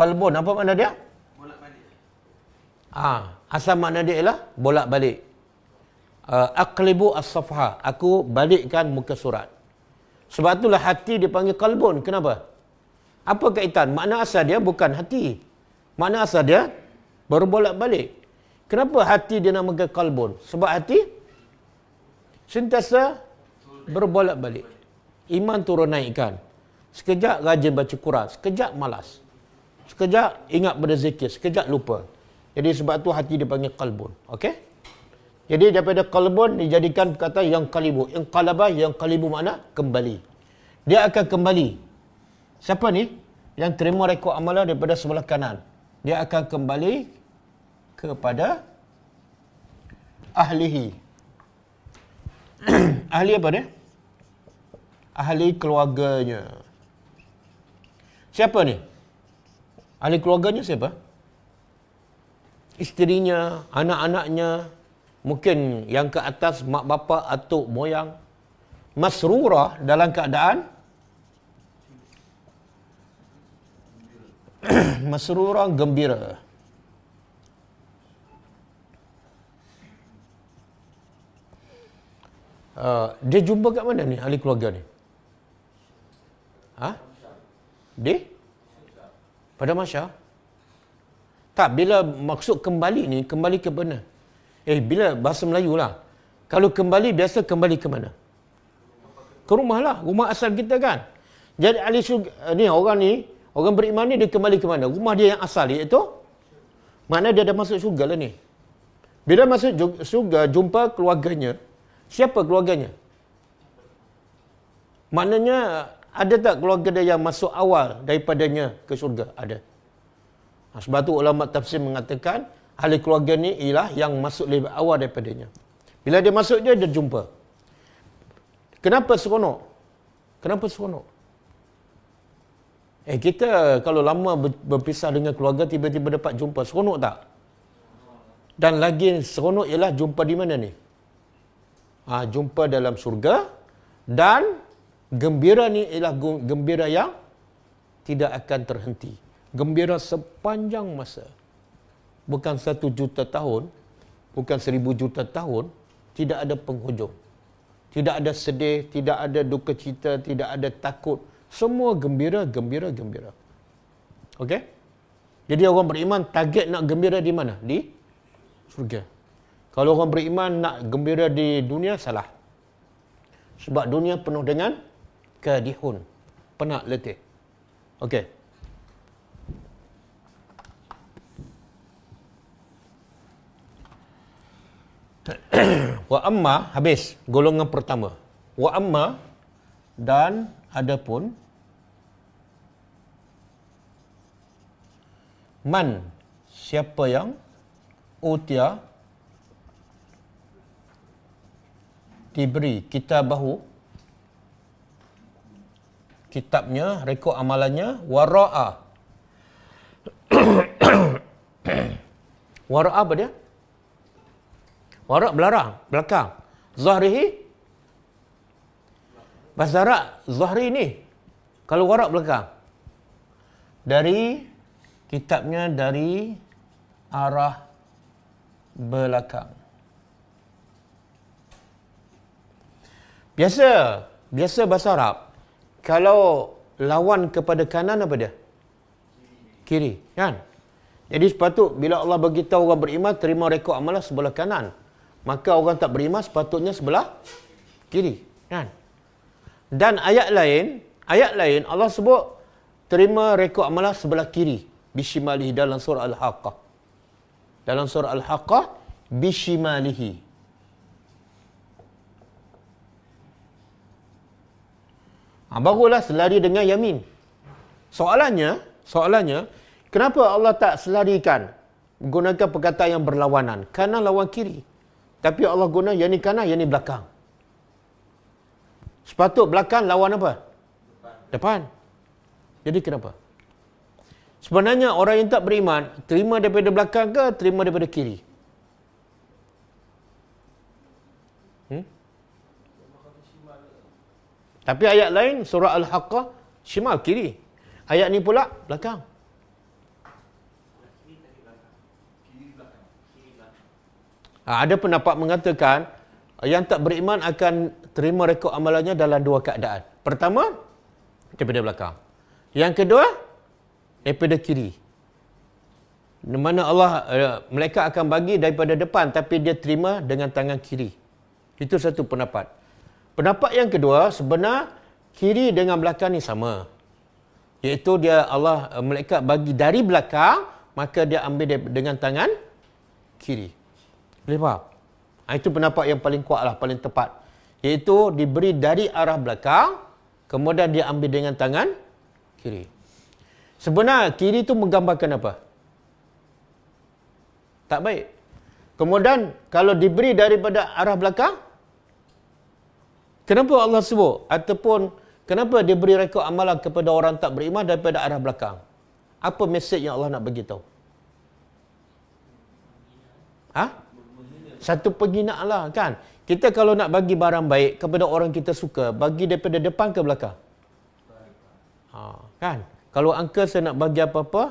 Qalbun. Apa makna dia? Bolak balik. Ha. Asal makna dia ialah bolak balik. Uh, eh, aqlibu as-safha. Aku balikkan muka surat. Sebab itulah hati dipanggil kalbun. Kenapa? Kenapa? Apa kaitan? Makna asal dia bukan hati. Makna asal dia berbolak-balik. Kenapa hati dia namakan kalbun? Sebab hati sentiasa berbolak-balik. Iman turun naikkan. Sekejap rajin baca Quran, sekejap malas. Sekejap ingat berzikir, sekejap lupa. Jadi sebab tu hati dipanggil kalbun, okey? Jadi daripada kalbun dijadikan kata yang kalibu. Yang kalabah, yang kalibu makna kembali. Dia akan kembali. Siapa ni? Yang terima rekod amalan daripada sebelah kanan. Dia akan kembali kepada ahlihi. Ahli apa dia? Ahli keluarganya. Siapa ni? Ahli keluarganya siapa? Isterinya, anak-anaknya, mungkin yang ke atas mak bapa atuk, moyang. Masrurah dalam keadaan mesrura gembira uh, dia jumpa kat mana ni ahli keluarga ni ha di pada masa tak bila maksud kembali ni kembali ke mana eh bila bahasa Melayu lah kalau kembali biasa kembali ke mana ke rumah lah rumah asal kita kan jadi ahli syurga ni orang ni Orang beriman ni dia kembali ke mana? Rumah dia yang asal itu. mana dia dah masuk syurga lah ni. Bila masuk syurga jumpa keluarganya, siapa keluarganya? Maknanya ada tak keluarga dia yang masuk awal daripadanya ke syurga? Ada. Ha, sebab tu ulama tafsir mengatakan ahli keluarga ni ialah yang masuk lebih awal daripadanya. Bila dia masuk dia, dia jumpa. Kenapa seronok? Kenapa seronok? Eh kita kalau lama berpisah dengan keluarga tiba-tiba dapat jumpa seronok tak? Dan lagi seronok ialah jumpa di mana ni? Ha, jumpa dalam surga dan gembira ni ialah gembira yang tidak akan terhenti. Gembira sepanjang masa. Bukan satu juta tahun, bukan seribu juta tahun, tidak ada penghujung. Tidak ada sedih, tidak ada duka cita, tidak ada takut. Semua gembira, gembira, gembira. Okey? Jadi orang beriman target nak gembira di mana? Di surga. Kalau orang beriman nak gembira di dunia, salah. Sebab dunia penuh dengan kedihun. Penat letih. Okey. Wa amma habis golongan pertama. Wa amma dan Adapun man siapa yang utia diberi kita bahu kitabnya rekod amalannya waraa waraa apa dia waraa belarang belakang zahrihi Pasal warak Zahri ni. Kalau warak belakang. Dari kitabnya dari arah belakang. Biasa, biasa bahasa Arab. Kalau lawan kepada kanan apa dia? Kiri, kan? Jadi sepatut bila Allah beritahu orang beriman terima rekod amalan sebelah kanan. Maka orang tak beriman sepatutnya sebelah kiri, kan? Dan ayat lain, ayat lain Allah sebut terima rekod amalan sebelah kiri bishimalihi dalam surah Al-Haqqah. Dalam surah Al-Haqqah bishimalihi. Ha, barulah selari dengan yamin. Soalannya, soalannya kenapa Allah tak selarikan gunakan perkataan yang berlawanan kanan lawan kiri tapi Allah guna yang ni kanan yang ni belakang Sepatut belakang lawan apa? Depan. Depan. Jadi kenapa? Sebenarnya orang yang tak beriman, terima daripada belakang ke terima daripada kiri? Hmm? Tapi ayat lain, surah Al-Haqqah, Shimal kiri. Ayat ni pula belakang. Ha, ada pendapat mengatakan yang tak beriman akan terima rekod amalannya dalam dua keadaan. Pertama, daripada belakang. Yang kedua, daripada kiri. Di mana Allah, uh, eh, mereka akan bagi daripada depan tapi dia terima dengan tangan kiri. Itu satu pendapat. Pendapat yang kedua, sebenar kiri dengan belakang ni sama. Iaitu dia Allah uh, eh, mereka bagi dari belakang, maka dia ambil dia dengan tangan kiri. Boleh faham? Ha, itu pendapat yang paling kuat lah, paling tepat iaitu diberi dari arah belakang kemudian dia ambil dengan tangan kiri. Sebenarnya kiri itu menggambarkan apa? Tak baik. Kemudian kalau diberi daripada arah belakang kenapa Allah sebut ataupun kenapa dia beri rekod amalan kepada orang tak beriman daripada arah belakang? Apa mesej yang Allah nak bagi tahu? Ha? Satu penghinaan lah kan? Kita kalau nak bagi barang baik kepada orang kita suka, bagi daripada depan ke belakang? Ha, kan? Kalau angka saya nak bagi apa-apa,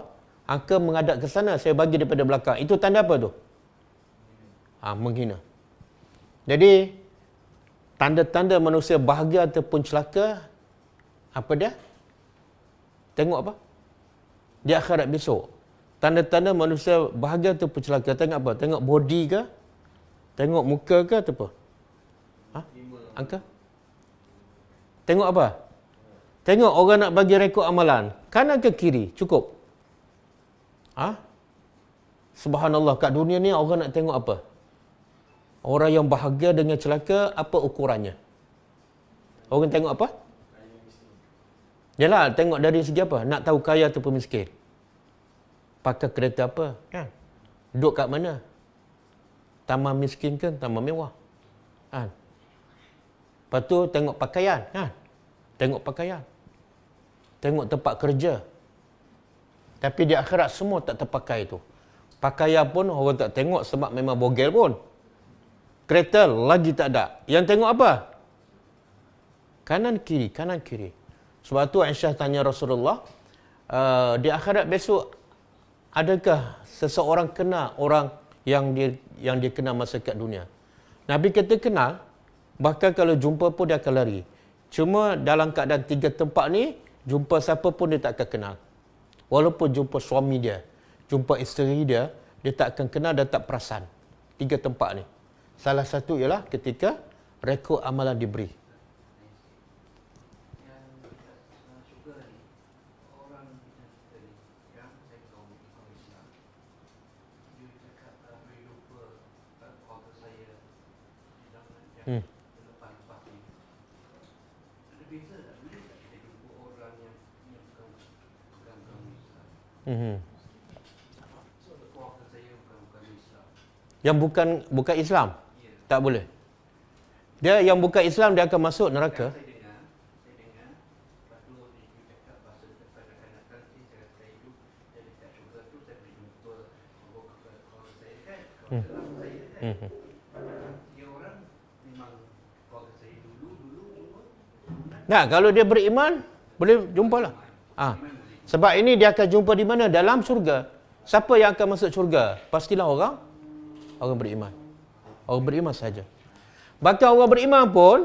angka mengadap ke sana, saya bagi daripada belakang. Itu tanda apa tu? Ha, menghina. Jadi, tanda-tanda manusia bahagia ataupun celaka, apa dia? Tengok apa? Di akhirat besok. Tanda-tanda manusia bahagia ataupun celaka, tengok apa? Tengok body ke? Tengok muka ke atau apa? Ha? Angka? Tengok apa? Tengok orang nak bagi rekod amalan. Kanan ke kiri? Cukup. Ha? Subhanallah, kat dunia ni orang nak tengok apa? Orang yang bahagia dengan celaka, apa ukurannya? Orang tengok apa? Yalah, tengok dari segi apa? Nak tahu kaya atau miskin? Pakai kereta apa? Ya. Duduk kat mana? Taman miskin ke? Taman mewah? Ha? Lepas tu tengok pakaian kan. Tengok pakaian. Tengok tempat kerja. Tapi di akhirat semua tak terpakai tu. Pakaian pun orang tak tengok sebab memang bogel pun. Kereta lagi tak ada. Yang tengok apa? Kanan kiri, kanan kiri. Sebab tu Aisyah tanya Rasulullah, uh, di akhirat besok adakah seseorang kena orang yang dia yang dia kenal masa kat dunia? Nabi kata kenal, Bahkan kalau jumpa pun dia akan lari. Cuma dalam keadaan tiga tempat ni, jumpa siapa pun dia tak akan kenal. Walaupun jumpa suami dia, jumpa isteri dia, dia tak akan kenal dan tak perasan. Tiga tempat ni. Salah satu ialah ketika rekod amalan diberi. yang bukan bukan Islam. Ya. Tak boleh. Dia yang bukan Islam dia akan masuk neraka. Nah, kalau dia beriman, boleh jumpa lah. Ha. Ah, sebab ini dia akan jumpa di mana? Dalam syurga. Siapa yang akan masuk syurga? Pastilah orang orang beriman. Orang beriman saja. Bahkan orang beriman pun,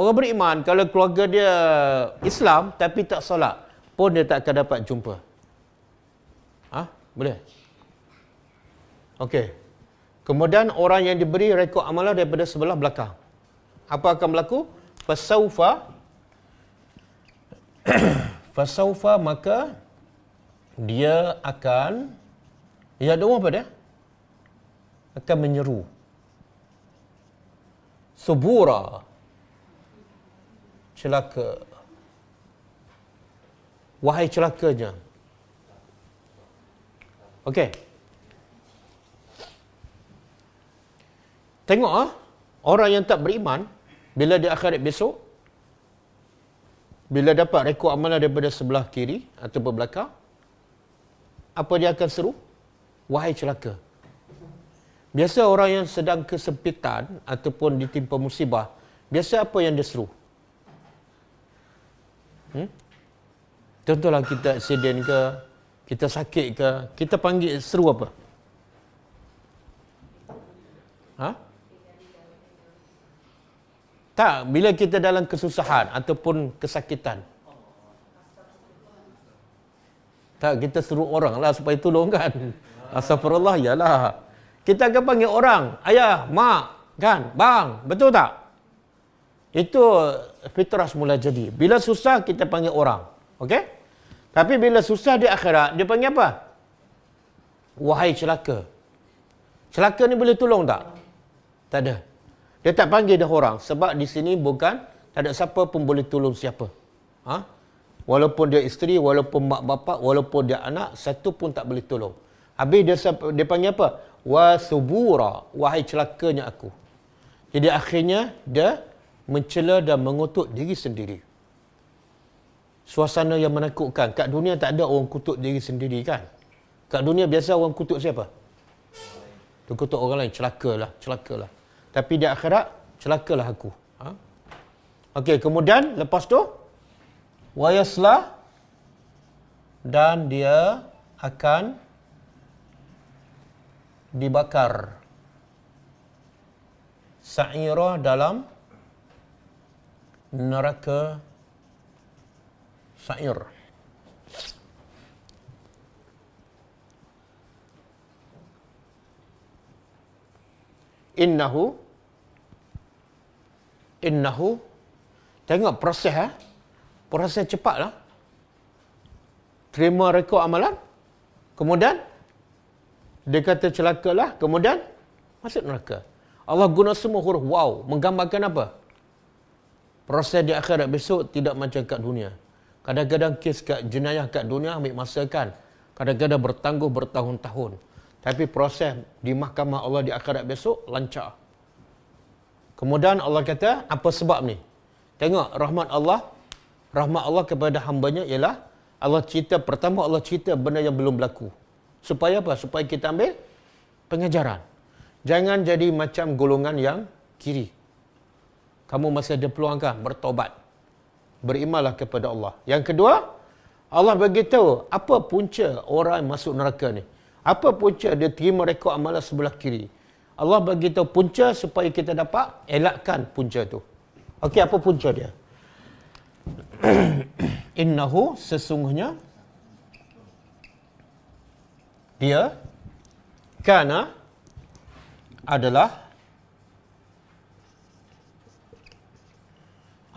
orang beriman kalau keluarga dia Islam tapi tak solat, pun dia tak akan dapat jumpa. Ah, ha? Boleh? Okey. Kemudian orang yang diberi rekod amalan daripada sebelah belakang. Apa akan berlaku? Fasaufa Fasaufa maka dia akan Ya ada apa dia? akan menyeru subura celaka wahai celakanya okey tengok ah orang yang tak beriman bila di akhirat besok bila dapat rekod amalan daripada sebelah kiri atau belakang apa dia akan seru wahai celaka Biasa orang yang sedang kesempitan ataupun ditimpa musibah, biasa apa yang dia seru? Hmm? Contohlah kita accident ke, kita sakit ke, kita panggil seru apa? Ha? Tak, bila kita dalam kesusahan ataupun kesakitan. Tak, kita seru orang lah supaya tolong kan. Astagfirullah, ya lah. ya lah kita akan panggil orang ayah mak kan bang betul tak itu fitrah semula jadi bila susah kita panggil orang okay? tapi bila susah di akhirat dia panggil apa wahai celaka celaka ni boleh tolong tak tak ada dia tak panggil dah orang sebab di sini bukan tak ada siapa pun boleh tolong siapa ha walaupun dia isteri walaupun mak bapak walaupun dia anak satu pun tak boleh tolong Habis dia, dia panggil apa? Wasubura. Wahai celakanya aku. Jadi akhirnya dia mencela dan mengutuk diri sendiri. Suasana yang menakutkan. Kat dunia tak ada orang kutuk diri sendiri kan? Kat dunia biasa orang kutuk siapa? Dia kutuk orang lain. Celakalah. Celakalah. Tapi di akhirat, celakalah aku. Ha? Okey, kemudian lepas tu, wayaslah dan dia akan dibakar sa'ira dalam neraka sa'ir innahu innahu tengok proses eh proses lah terima rekod amalan kemudian dia kata celakalah, kemudian masuk neraka. Allah guna semua huruf wow. Menggambarkan apa? Proses di akhirat besok tidak macam kat dunia. Kadang-kadang kes kat jenayah kat dunia ambil masa kan. Kadang-kadang bertangguh bertahun-tahun. Tapi proses di mahkamah Allah di akhirat besok lancar. Kemudian Allah kata, apa sebab ni? Tengok rahmat Allah. Rahmat Allah kepada hambanya ialah Allah cerita, pertama Allah cerita benda yang belum berlaku. Supaya apa? Supaya kita ambil pengajaran. Jangan jadi macam golongan yang kiri. Kamu masih ada peluangkah bertobat? Berimalah kepada Allah. Yang kedua, Allah beritahu apa punca orang masuk neraka ni. Apa punca dia terima rekod amalan sebelah kiri. Allah beritahu punca supaya kita dapat elakkan punca tu. Okey, apa punca dia? Innahu sesungguhnya dia kana adalah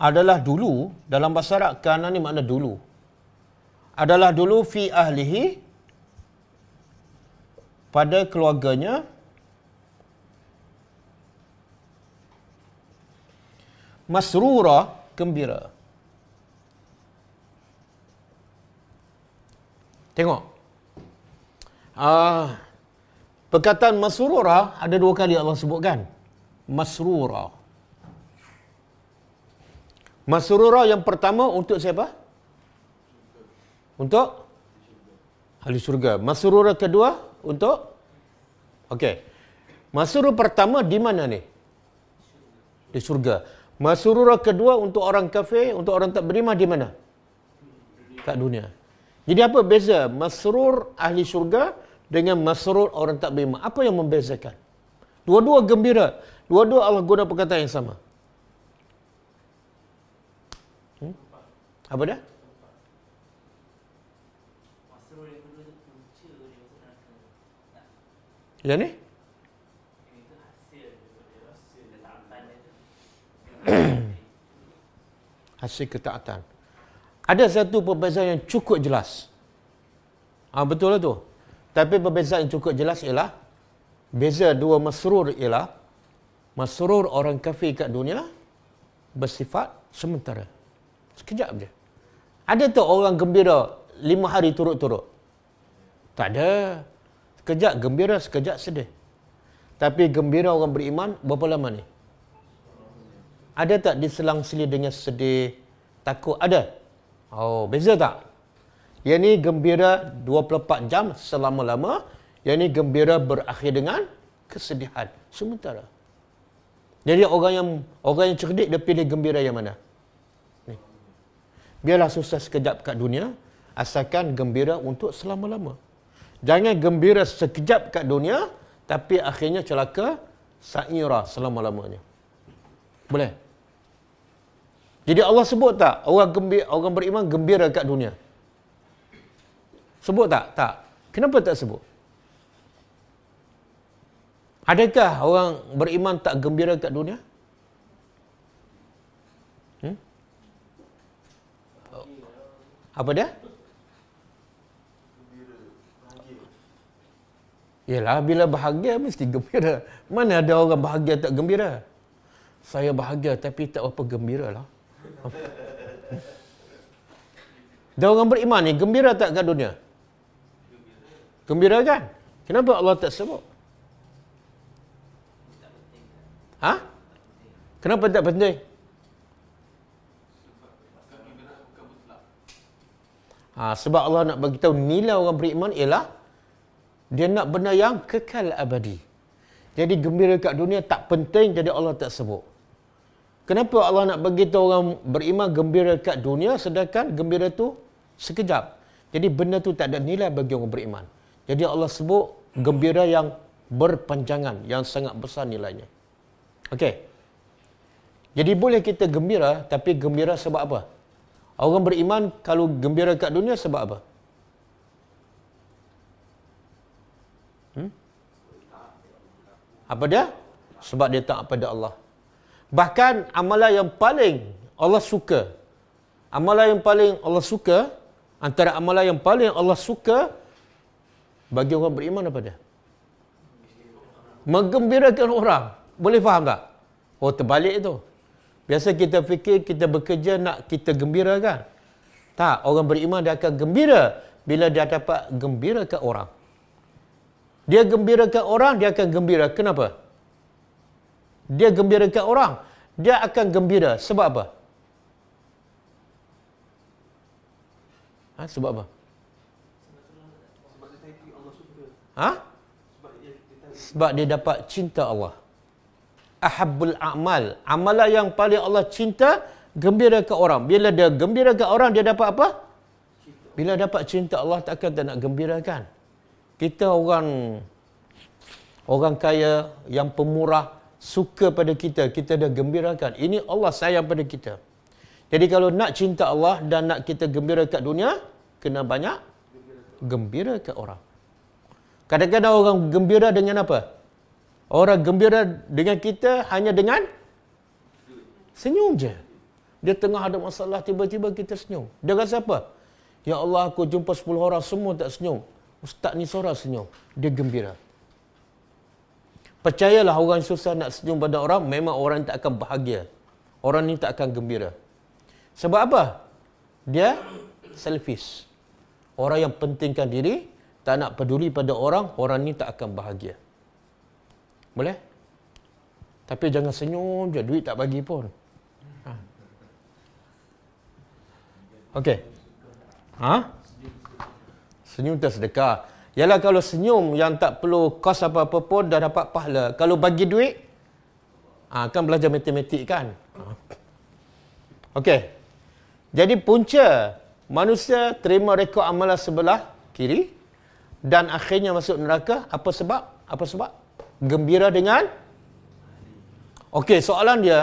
adalah dulu dalam bahasa Arab kana ni makna dulu adalah dulu fi ahlihi pada keluarganya masrura gembira Tengok Uh, perkataan masrura ada dua kali Allah sebutkan. Masrura. Masrura yang pertama untuk siapa? Untuk ahli syurga. Masrura kedua untuk Okey. Masrura pertama di mana ni? Di syurga. Masrura kedua untuk orang kafir, untuk orang tak beriman di mana? Kat dunia. Jadi apa beza masrur ahli syurga dengan masrur orang tak beriman. Apa yang membezakan? Dua-dua gembira. Dua-dua Allah guna perkataan yang sama. Hmm? Apa dia? Ya ni? hasil ketaatan. Ada satu perbezaan yang cukup jelas. Ah ha, betul lah tu. Tapi perbezaan yang cukup jelas ialah beza dua masrur ialah masrur orang kafir kat dunia lah, bersifat sementara. Sekejap je. Ada tak orang gembira lima hari turut-turut? Tak ada. Sekejap gembira, sekejap sedih. Tapi gembira orang beriman berapa lama ni? Ada tak diselang-seli dengan sedih, takut? Ada. Oh, beza tak? Yang ini gembira 24 jam selama-lama. Yang ini gembira berakhir dengan kesedihan sementara. Jadi orang yang orang yang cerdik dia pilih gembira yang mana? Ni. Biarlah susah sekejap kat dunia, asalkan gembira untuk selama-lama. Jangan gembira sekejap kat dunia tapi akhirnya celaka sa'ira selama-lamanya. Boleh? Jadi Allah sebut tak orang gembira orang beriman gembira kat dunia? Sebut tak? Tak. Kenapa tak sebut? Adakah orang beriman tak gembira kat dunia? Hmm? Apa dia? Yelah, bila bahagia mesti gembira. Mana ada orang bahagia tak gembira? Saya bahagia tapi tak apa gembira lah. Dia orang beriman ni gembira tak kat dunia? Gembira kan? Kenapa Allah tak sebut? Ha? Kenapa tak penting? Ha, sebab Allah nak bagi tahu nilai orang beriman ialah dia nak benda yang kekal abadi. Jadi gembira kat dunia tak penting jadi Allah tak sebut. Kenapa Allah nak bagi tahu orang beriman gembira kat dunia sedangkan gembira tu sekejap. Jadi benda tu tak ada nilai bagi orang beriman. Jadi Allah sebut gembira yang berpanjangan, yang sangat besar nilainya. Okey. Jadi boleh kita gembira, tapi gembira sebab apa? Orang beriman kalau gembira kat dunia sebab apa? Hmm? Apa dia? Sebab dia taat pada Allah. Bahkan amalan yang paling Allah suka. Amalan yang paling Allah suka. Antara amalan Amalan yang paling Allah suka bagi orang beriman apa dia? Menggembirakan orang. Boleh faham tak? Oh terbalik itu. Biasa kita fikir kita bekerja nak kita gembira kan? Tak, orang beriman dia akan gembira bila dia dapat gembira ke orang. Dia gembira ke orang, dia akan gembira. Kenapa? Dia gembira ke orang, dia akan gembira. Sebab apa? Ha, sebab apa? Ha? Sebab dia dapat cinta Allah. Ahabbul amal. Amalah yang paling Allah cinta, gembira ke orang. Bila dia gembira ke orang, dia dapat apa? Bila dapat cinta Allah, takkan tak nak gembirakan. Kita orang orang kaya yang pemurah, suka pada kita, kita dah gembirakan. Ini Allah sayang pada kita. Jadi kalau nak cinta Allah dan nak kita gembira kat dunia, kena banyak gembira ke orang. Kadang-kadang orang gembira dengan apa? Orang gembira dengan kita hanya dengan senyum je. Dia tengah ada masalah, tiba-tiba kita senyum. Dia kata siapa? Ya Allah, aku jumpa 10 orang, semua tak senyum. Ustaz ni seorang senyum. Dia gembira. Percayalah orang susah nak senyum pada orang, memang orang tak akan bahagia. Orang ni tak akan gembira. Sebab apa? Dia selfish. Orang yang pentingkan diri, tak nak peduli pada orang, orang ni tak akan bahagia. Boleh? Tapi jangan senyum je, duit tak bagi pun. Ha. Okey. Ha? Senyum tak sedekah. Ialah kalau senyum yang tak perlu kos apa-apa pun dah dapat pahala. Kalau bagi duit, ha, kan belajar matematik kan? Ha. Okey. Jadi punca manusia terima rekod amalan sebelah kiri, dan akhirnya masuk neraka apa sebab apa sebab gembira dengan okey soalan dia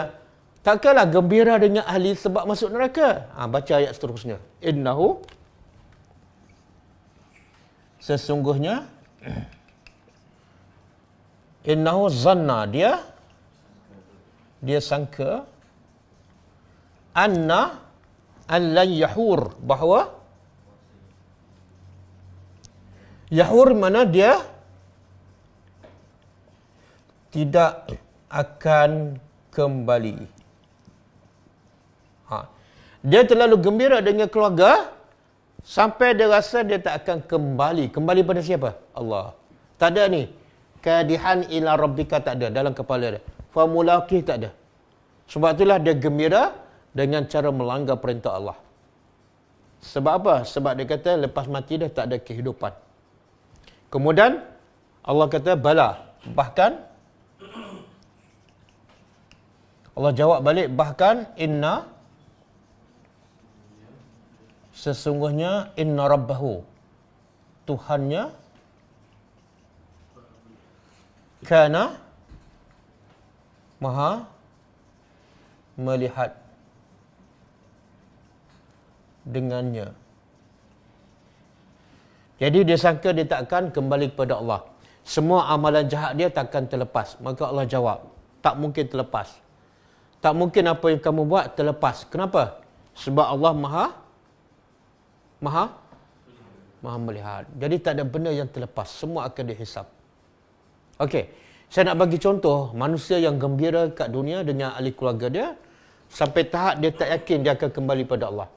takkanlah gembira dengan ahli sebab masuk neraka ha, baca ayat seterusnya innahu sesungguhnya innahu zanna dia dia sangka anna an yahur bahawa Yahur mana dia tidak akan kembali. Ha. Dia terlalu gembira dengan keluarga sampai dia rasa dia tak akan kembali. Kembali pada siapa? Allah. Tak ada ni. Kadihan ila rabbika tak ada dalam kepala dia. Formulaqih tak ada. Sebab itulah dia gembira dengan cara melanggar perintah Allah. Sebab apa? Sebab dia kata lepas mati dah tak ada kehidupan. Kemudian Allah kata bala bahkan Allah jawab balik bahkan inna sesungguhnya inna rabbahu Tuhannya kana maha melihat dengannya jadi dia sangka dia takkan kembali kepada Allah. Semua amalan jahat dia takkan terlepas. Maka Allah jawab, tak mungkin terlepas. Tak mungkin apa yang kamu buat terlepas. Kenapa? Sebab Allah maha, maha, maha melihat. Jadi tak ada benda yang terlepas. Semua akan dihisap. Okey. Saya nak bagi contoh manusia yang gembira kat dunia dengan ahli keluarga dia sampai tahap dia tak yakin dia akan kembali pada Allah.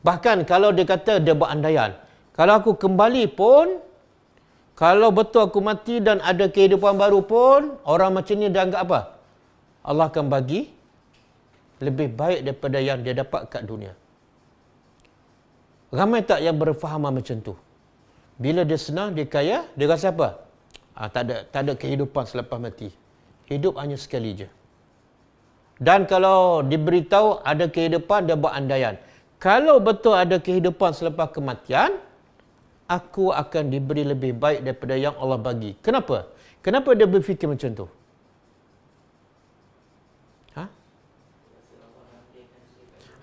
Bahkan kalau dia kata dia buat andaian, kalau aku kembali pun, kalau betul aku mati dan ada kehidupan baru pun, orang macam ni dah anggap apa? Allah akan bagi lebih baik daripada yang dia dapat kat dunia. Ramai tak yang berfaham macam tu? Bila dia senang, dia kaya, dia rasa apa? Ha, tak, ada, tak ada kehidupan selepas mati. Hidup hanya sekali je. Dan kalau diberitahu ada kehidupan, dia buat andaian. Kalau betul ada kehidupan selepas kematian, aku akan diberi lebih baik daripada yang Allah bagi. Kenapa? Kenapa dia berfikir macam tu? Ha?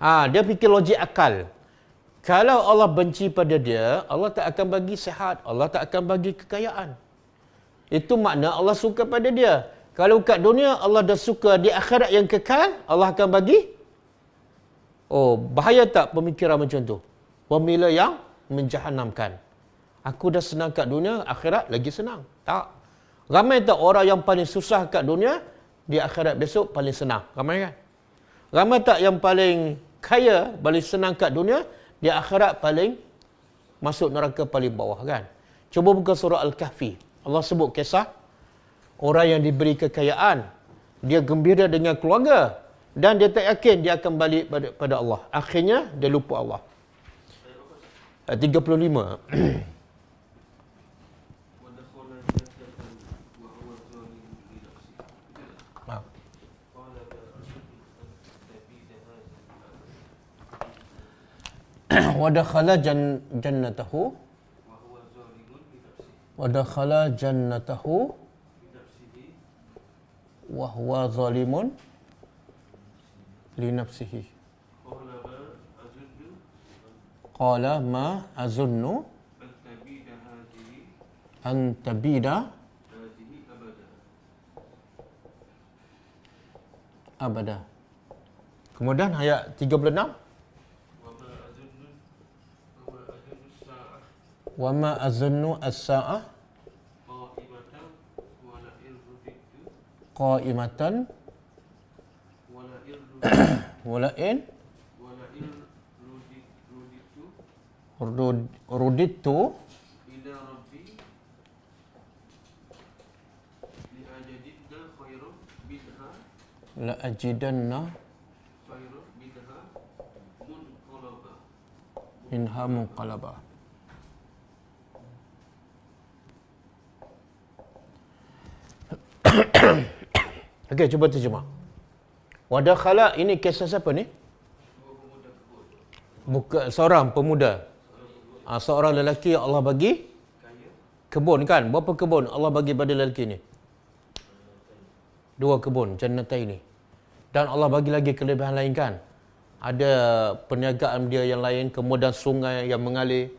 Ha, dia fikir logik akal. Kalau Allah benci pada dia, Allah tak akan bagi sehat, Allah tak akan bagi kekayaan. Itu makna Allah suka pada dia. Kalau kat dunia Allah dah suka, di akhirat yang kekal Allah akan bagi. Oh, bahaya tak pemikiran macam tu? Pemila yang menjahannamkan. Aku dah senang kat dunia, akhirat lagi senang. Tak. Ramai tak orang yang paling susah kat dunia, di akhirat besok paling senang. Ramai kan? Ramai tak yang paling kaya, paling senang kat dunia, di akhirat paling masuk neraka paling bawah kan? Cuba buka surah Al-Kahfi. Allah sebut kisah orang yang diberi kekayaan. Dia gembira dengan keluarga. Dan dia tak yakin dia akan balik pada Allah. Akhirnya, dia lupa Allah. 35. Eh, wadakhala jan, jannatahu wadakhala jannatahu wa huwa zalimun li nafsihi qala ma azunnu an tabida abada kemudian ayat 36 وما أظن الساعة قائمة ولئن رددت إلى ربي لأجدن خيرا منها لأجدن خيرا منها منقلبا منها منقلبا Okey, cuba terjemah. Wadakhala ini kisah siapa ni? Buka seorang pemuda. Ha, seorang lelaki Allah bagi kebun kan? Berapa kebun Allah bagi pada lelaki ni? Dua kebun, jenata ini. Dan Allah bagi lagi kelebihan lain kan? Ada perniagaan dia yang lain, kemudian sungai yang mengalir.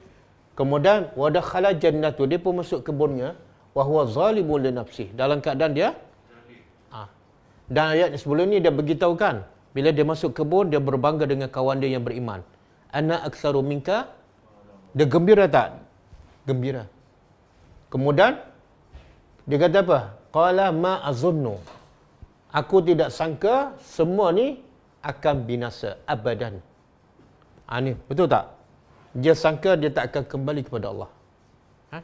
Kemudian, wadakhala jannatu. Dia pun masuk kebunnya. Wahuwa zalimun li nafsih. Dalam keadaan dia, dan ayat yang sebelum ni dia beritahu kan, bila dia masuk kebun, dia berbangga dengan kawan dia yang beriman. Anak aksaru minka, dia gembira tak? Gembira. Kemudian, dia kata apa? Qala ma azunnu. Aku tidak sangka semua ni akan binasa abadan. Ha, ni, betul tak? Dia sangka dia tak akan kembali kepada Allah. Ha?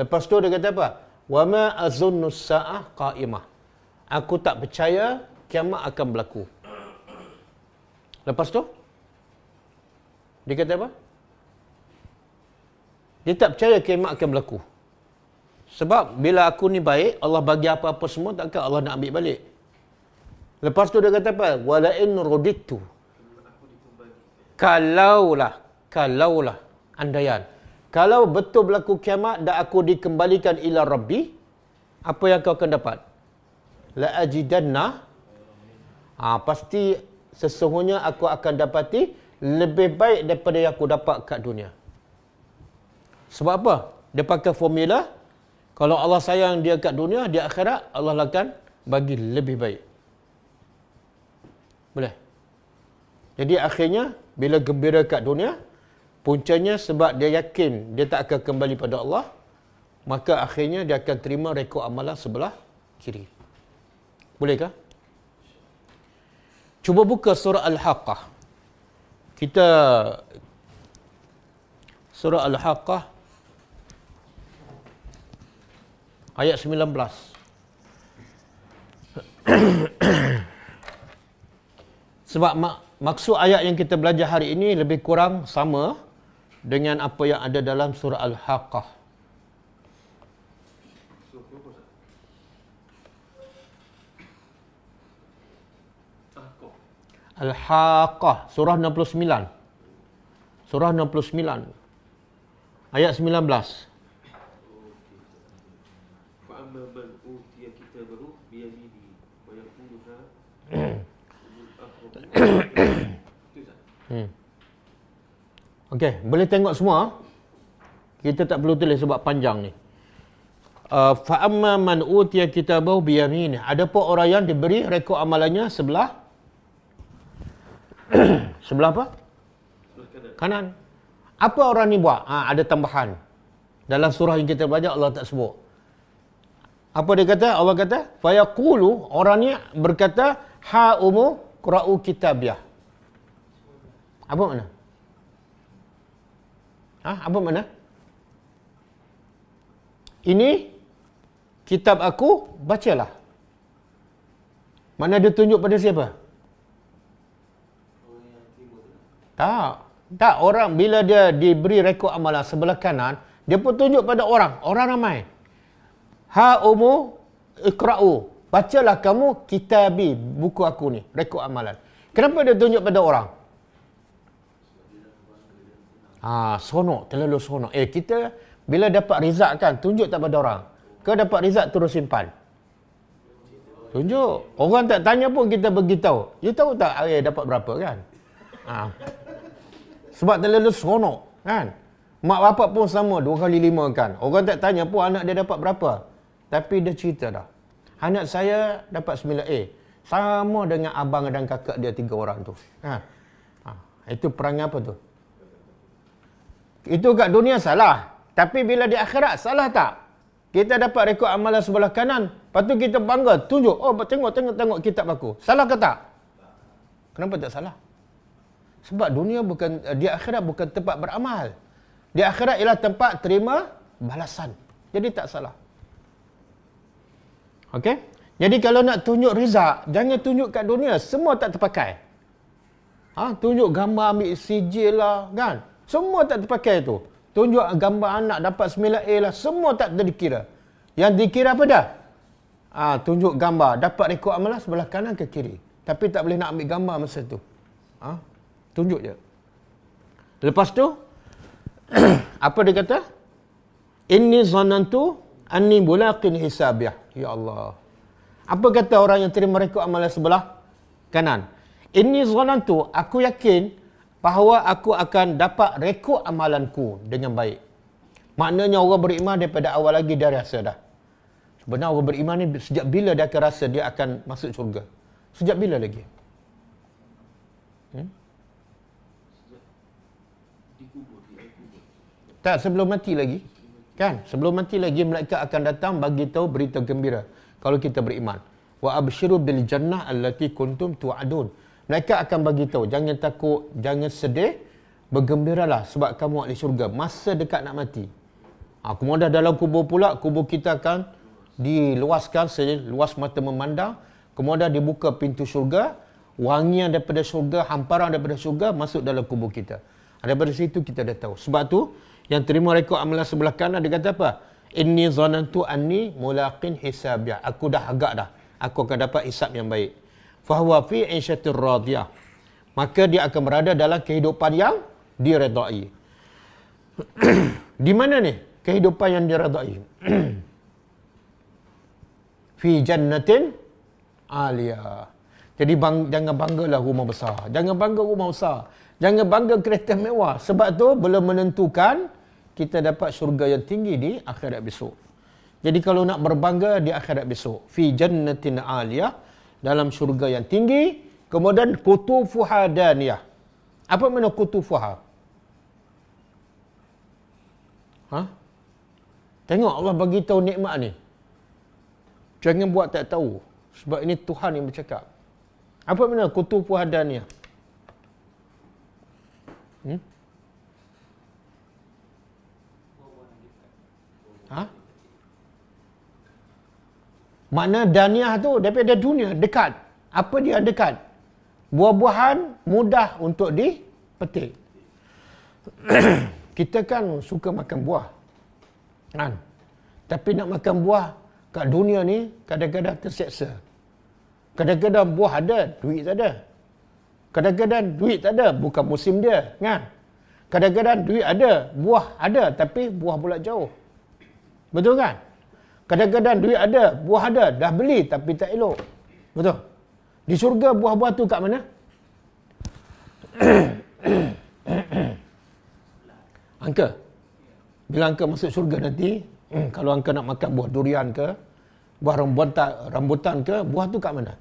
Lepas tu dia kata apa? Wa ma azunnu sa'ah qa'imah aku tak percaya kiamat akan berlaku. Lepas tu, dia kata apa? Dia tak percaya kiamat akan berlaku. Sebab bila aku ni baik, Allah bagi apa-apa semua, takkan Allah nak ambil balik. Lepas tu dia kata apa? Wala'in ruditu. Kalaulah, kalaulah, andaian. Kalau betul berlaku kiamat dan aku dikembalikan ila Rabbi, apa yang kau akan dapat? la'ajidanna ha, pasti sesungguhnya aku akan dapati lebih baik daripada yang aku dapat kat dunia sebab apa dia pakai formula kalau Allah sayang dia kat dunia di akhirat Allah lah akan bagi lebih baik boleh jadi akhirnya bila gembira kat dunia puncanya sebab dia yakin dia tak akan kembali pada Allah maka akhirnya dia akan terima rekod amalan sebelah kiri. Bolehkah? Cuba buka surah Al-Haqqah. Kita surah Al-Haqqah ayat 19. Sebab mak, maksud ayat yang kita belajar hari ini lebih kurang sama dengan apa yang ada dalam surah Al-Haqqah. Al-Haqqah surah 69. Surah 69. Ayat 19. Ha, hmm. Okey, boleh tengok semua. Kita tak perlu tulis sebab panjang ni. Uh, fa'amma man utiya kitabahu biyamin. Adapun orang yang diberi rekod amalannya sebelah sebelah apa? Kanan. Apa orang ni buat? Ha, ada tambahan. Dalam surah yang kita baca Allah tak sebut. Apa dia kata? Allah kata, "Fayaqulu" orang ni berkata, "Ha umu qra'u kitabiah. Apa makna? Ha, apa makna? Ini kitab aku bacalah. Mana dia tunjuk pada siapa? Tak. Tak orang bila dia diberi rekod amalan sebelah kanan, dia pun tunjuk pada orang, orang ramai. Ha umu ikra'u. Bacalah kamu kitabi buku aku ni, rekod amalan. Kenapa dia tunjuk pada orang? Ha, sonok, terlalu sonok. Eh, kita bila dapat result kan, tunjuk tak pada orang. Kau dapat result terus simpan. Tunjuk. Orang tak tanya pun kita beritahu. You tahu tak, eh, dapat berapa kan? Ha. Sebab terlalu seronok kan? Mak bapak pun sama dua kali lima kan Orang tak tanya pun anak dia dapat berapa Tapi dia cerita dah Anak saya dapat 9A Sama dengan abang dan kakak dia tiga orang tu kan? ha. Itu perang apa tu? Itu kat dunia salah Tapi bila di akhirat salah tak? Kita dapat rekod amalan sebelah kanan Lepas tu kita bangga tunjuk Oh tengok tengok tengok kitab aku Salah ke tak? Kenapa tak salah? Sebab dunia bukan eh, di akhirat bukan tempat beramal. Di akhirat ialah tempat terima balasan. Jadi tak salah. Okey? Jadi kalau nak tunjuk rizab, jangan tunjuk kat dunia. Semua tak terpakai. Ha? Tunjuk gambar ambil sijil lah, kan? Semua tak terpakai tu. Tunjuk gambar anak dapat 9A lah. Semua tak terdikira. Yang dikira apa dah? Ha, tunjuk gambar. Dapat rekod amalah sebelah kanan ke kiri. Tapi tak boleh nak ambil gambar masa tu. Ha? Tunjuk je. Lepas tu, apa dia kata? Ini Inni zanantu anni mulaqin hisabiyah. Ya Allah. Apa kata orang yang terima rekod amalan sebelah kanan? Ini Inni tu, aku yakin bahawa aku akan dapat rekod amalanku dengan baik. Maknanya orang beriman daripada awal lagi dia rasa dah. Sebenarnya orang beriman ni sejak bila dia akan rasa dia akan masuk syurga? Sejak bila lagi? Tak sebelum mati lagi. Kan? Sebelum mati lagi malaikat akan datang bagi tahu berita gembira kalau kita beriman. Wa absyiru bil jannah allati kuntum tu'adun. Malaikat akan bagi tahu jangan takut, jangan sedih, bergembiralah sebab kamu di syurga masa dekat nak mati. Aku ha, dalam kubur pula, kubur kita akan diluaskan seluas mata memandang. Kemudian dibuka pintu syurga, wangian daripada syurga, hamparan daripada syurga masuk dalam kubur kita. Ada Daripada situ kita dah tahu. Sebab tu, yang terima rekod amalan sebelah kanan dia kata apa inni zanantu anni mulaqin hisabya aku dah agak dah aku akan dapat hisab yang baik fahuwa fi insyatir radiyah maka dia akan berada dalam kehidupan yang diredai di mana ni kehidupan yang diredai fi jannatin alia jadi bang, jangan banggalah rumah besar jangan bangga rumah besar jangan bangga kereta mewah sebab tu belum menentukan kita dapat syurga yang tinggi di akhirat besok. Jadi kalau nak berbangga di akhirat besok, fi jannatin aliyah dalam syurga yang tinggi, kemudian kutufuha daniyah. Apa makna kutufuha? Ha? Tengok Allah bagi tahu nikmat ni. Jangan buat tak tahu sebab ini Tuhan yang bercakap. Apa makna kutufuha daniyah? Hmm? Makna daniah tu daripada dunia dekat. Apa dia dekat? Buah-buahan mudah untuk dipetik. kita kan suka makan buah. Kan? Tapi nak makan buah kat dunia ni kadang-kadang terseksa. Kadang-kadang buah ada, duit tak ada. Kadang-kadang duit tak ada, bukan musim dia. Kan? Kadang-kadang duit ada, buah ada tapi buah pula jauh. Betul kan? Kadang-kadang duit ada, buah ada, dah beli tapi tak elok. Betul? Di syurga buah-buah tu kat mana? angka. Bila angka masuk syurga nanti, kalau angka nak makan buah durian ke, buah rambutan, rambutan ke, buah tu kat mana?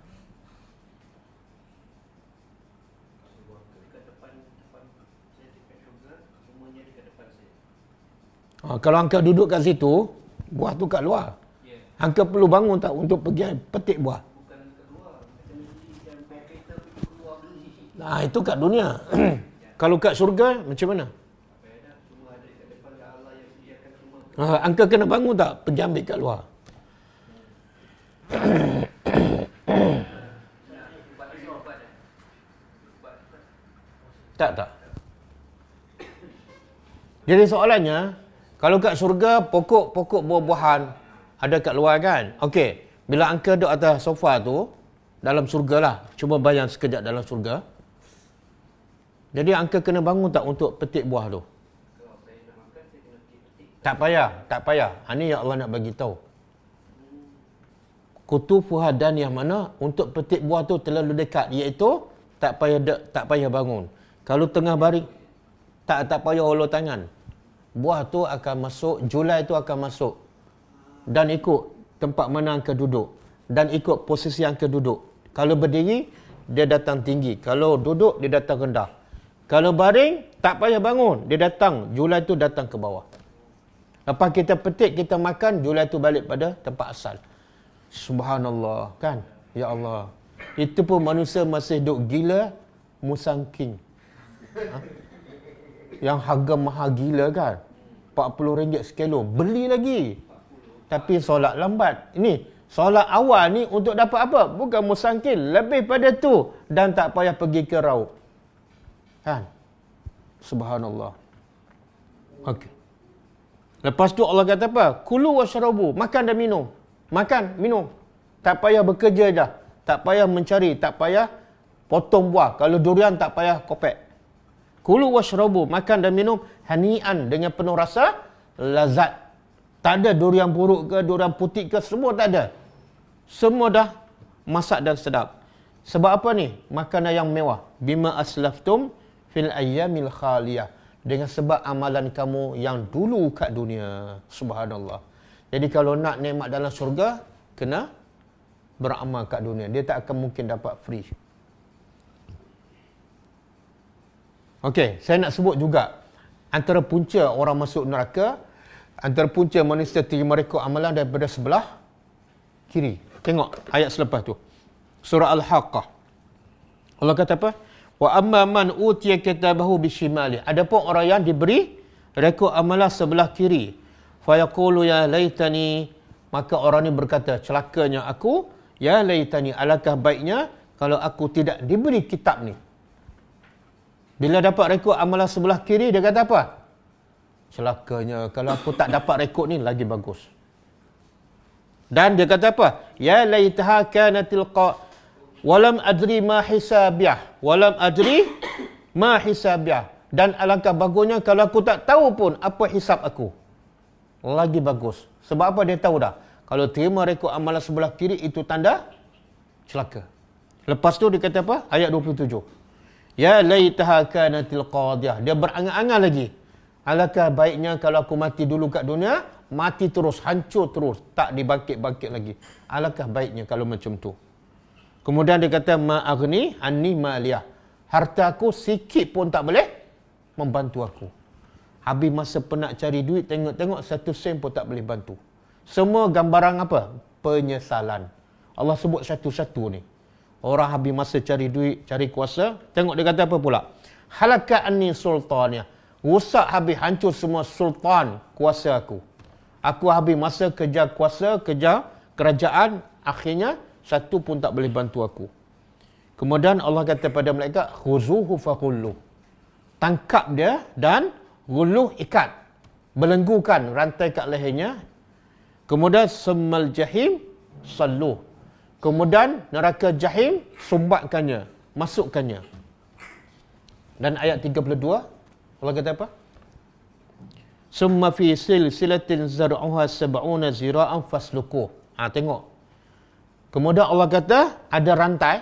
Ha, kalau angka duduk kat situ, buah tu kat luar. Yeah. Angka perlu bangun tak untuk pergi petik buah? Bukan keluar. Nah, itu kat dunia. Kalau kat syurga, macam mana? Ha, ah, angka kena bangun tak? Pergi ambil kat luar. tak, tak. Jadi soalannya, kalau kat syurga, pokok-pokok buah-buahan ada kat luar kan? Okey, bila angka duduk atas sofa tu, dalam syurga lah. Cuba bayang sekejap dalam syurga. Jadi angka kena bangun tak untuk petik buah tu? Tak payah, tak payah. Ini ha, yang Allah nak bagi tahu. Kutu fuhadan yang mana untuk petik buah tu terlalu dekat iaitu tak payah tak payah bangun. Kalau tengah baring tak tak payah hulur tangan buah tu akan masuk, Julai tu akan masuk. Dan ikut tempat mana angka duduk. Dan ikut posisi yang duduk. Kalau berdiri, dia datang tinggi. Kalau duduk, dia datang rendah. Kalau baring, tak payah bangun. Dia datang, Julai tu datang ke bawah. Lepas kita petik, kita makan, Julai tu balik pada tempat asal. Subhanallah, kan? Ya Allah. Itu pun manusia masih duduk gila, musang king. Ha? yang harga mahal gila kan RM40 sekilo beli lagi tapi solat lambat ini solat awal ni untuk dapat apa bukan musangkil lebih pada tu dan tak payah pergi ke rauk kan subhanallah okey lepas tu Allah kata apa kulu washrabu makan dan minum makan minum tak payah bekerja dah tak payah mencari tak payah potong buah kalau durian tak payah kopek Kulu washrabu, makan dan minum hanian dengan penuh rasa lazat. Tak ada durian buruk ke, durian putih ke, semua tak ada. Semua dah masak dan sedap. Sebab apa ni? Makanan yang mewah. Bima aslaftum fil ayyamil khaliyah. Dengan sebab amalan kamu yang dulu kat dunia. Subhanallah. Jadi kalau nak nikmat dalam syurga, kena beramal kat dunia. Dia tak akan mungkin dapat free. Okey, saya nak sebut juga antara punca orang masuk neraka, antara punca manusia terima rekod amalan daripada sebelah kiri. Tengok ayat selepas tu. Surah Al-Haqqah. Allah kata apa? Wa amma man utiya kitabahu bishimali. Adapun orang yang diberi rekod amalan sebelah kiri. Fa yaqulu ya laitani maka orang ini berkata celakanya aku ya laitani alakah baiknya kalau aku tidak diberi kitab ni. Bila dapat rekod amalan sebelah kiri, dia kata apa? Celakanya, kalau aku tak dapat rekod ni, lagi bagus. Dan dia kata apa? Ya laytaha kanatil qa' Walam adri ma hisabiah Walam adri ma hisabiah Dan alangkah bagusnya kalau aku tak tahu pun apa hisap aku Lagi bagus Sebab apa dia tahu dah Kalau terima rekod amalan sebelah kiri itu tanda Celaka Lepas tu dia kata apa? Ayat 27. Ya laytaha kanatil qadiyah. Dia berangan-angan lagi. Alakah baiknya kalau aku mati dulu kat dunia, mati terus, hancur terus, tak dibangkit-bangkit lagi. Alakah baiknya kalau macam tu? Kemudian dia kata ma'agni anni ma'liyah. Harta aku sikit pun tak boleh membantu aku. Habis masa penat cari duit, tengok-tengok satu sen pun tak boleh bantu. Semua gambaran apa? Penyesalan. Allah sebut satu-satu ni. Orang habis masa cari duit, cari kuasa. Tengok dia kata apa pula. Halakani sultannya. Rusak habis, hancur semua sultan kuasa aku. Aku habis masa kerja kuasa, kerja kerajaan. Akhirnya, satu pun tak boleh bantu aku. Kemudian Allah kata kepada mereka: Khuzuhu fakulluh. Tangkap dia dan guluh ikat. Belenggukan rantai kat lehernya. Kemudian semal jahim, saluh. Kemudian neraka jahil sumbatkannya, masukkannya. Dan ayat 32 Allah kata apa? Summa fi silatin zar'uha sab'una zira'an fasluku. Ha tengok. Kemudian Allah kata ada rantai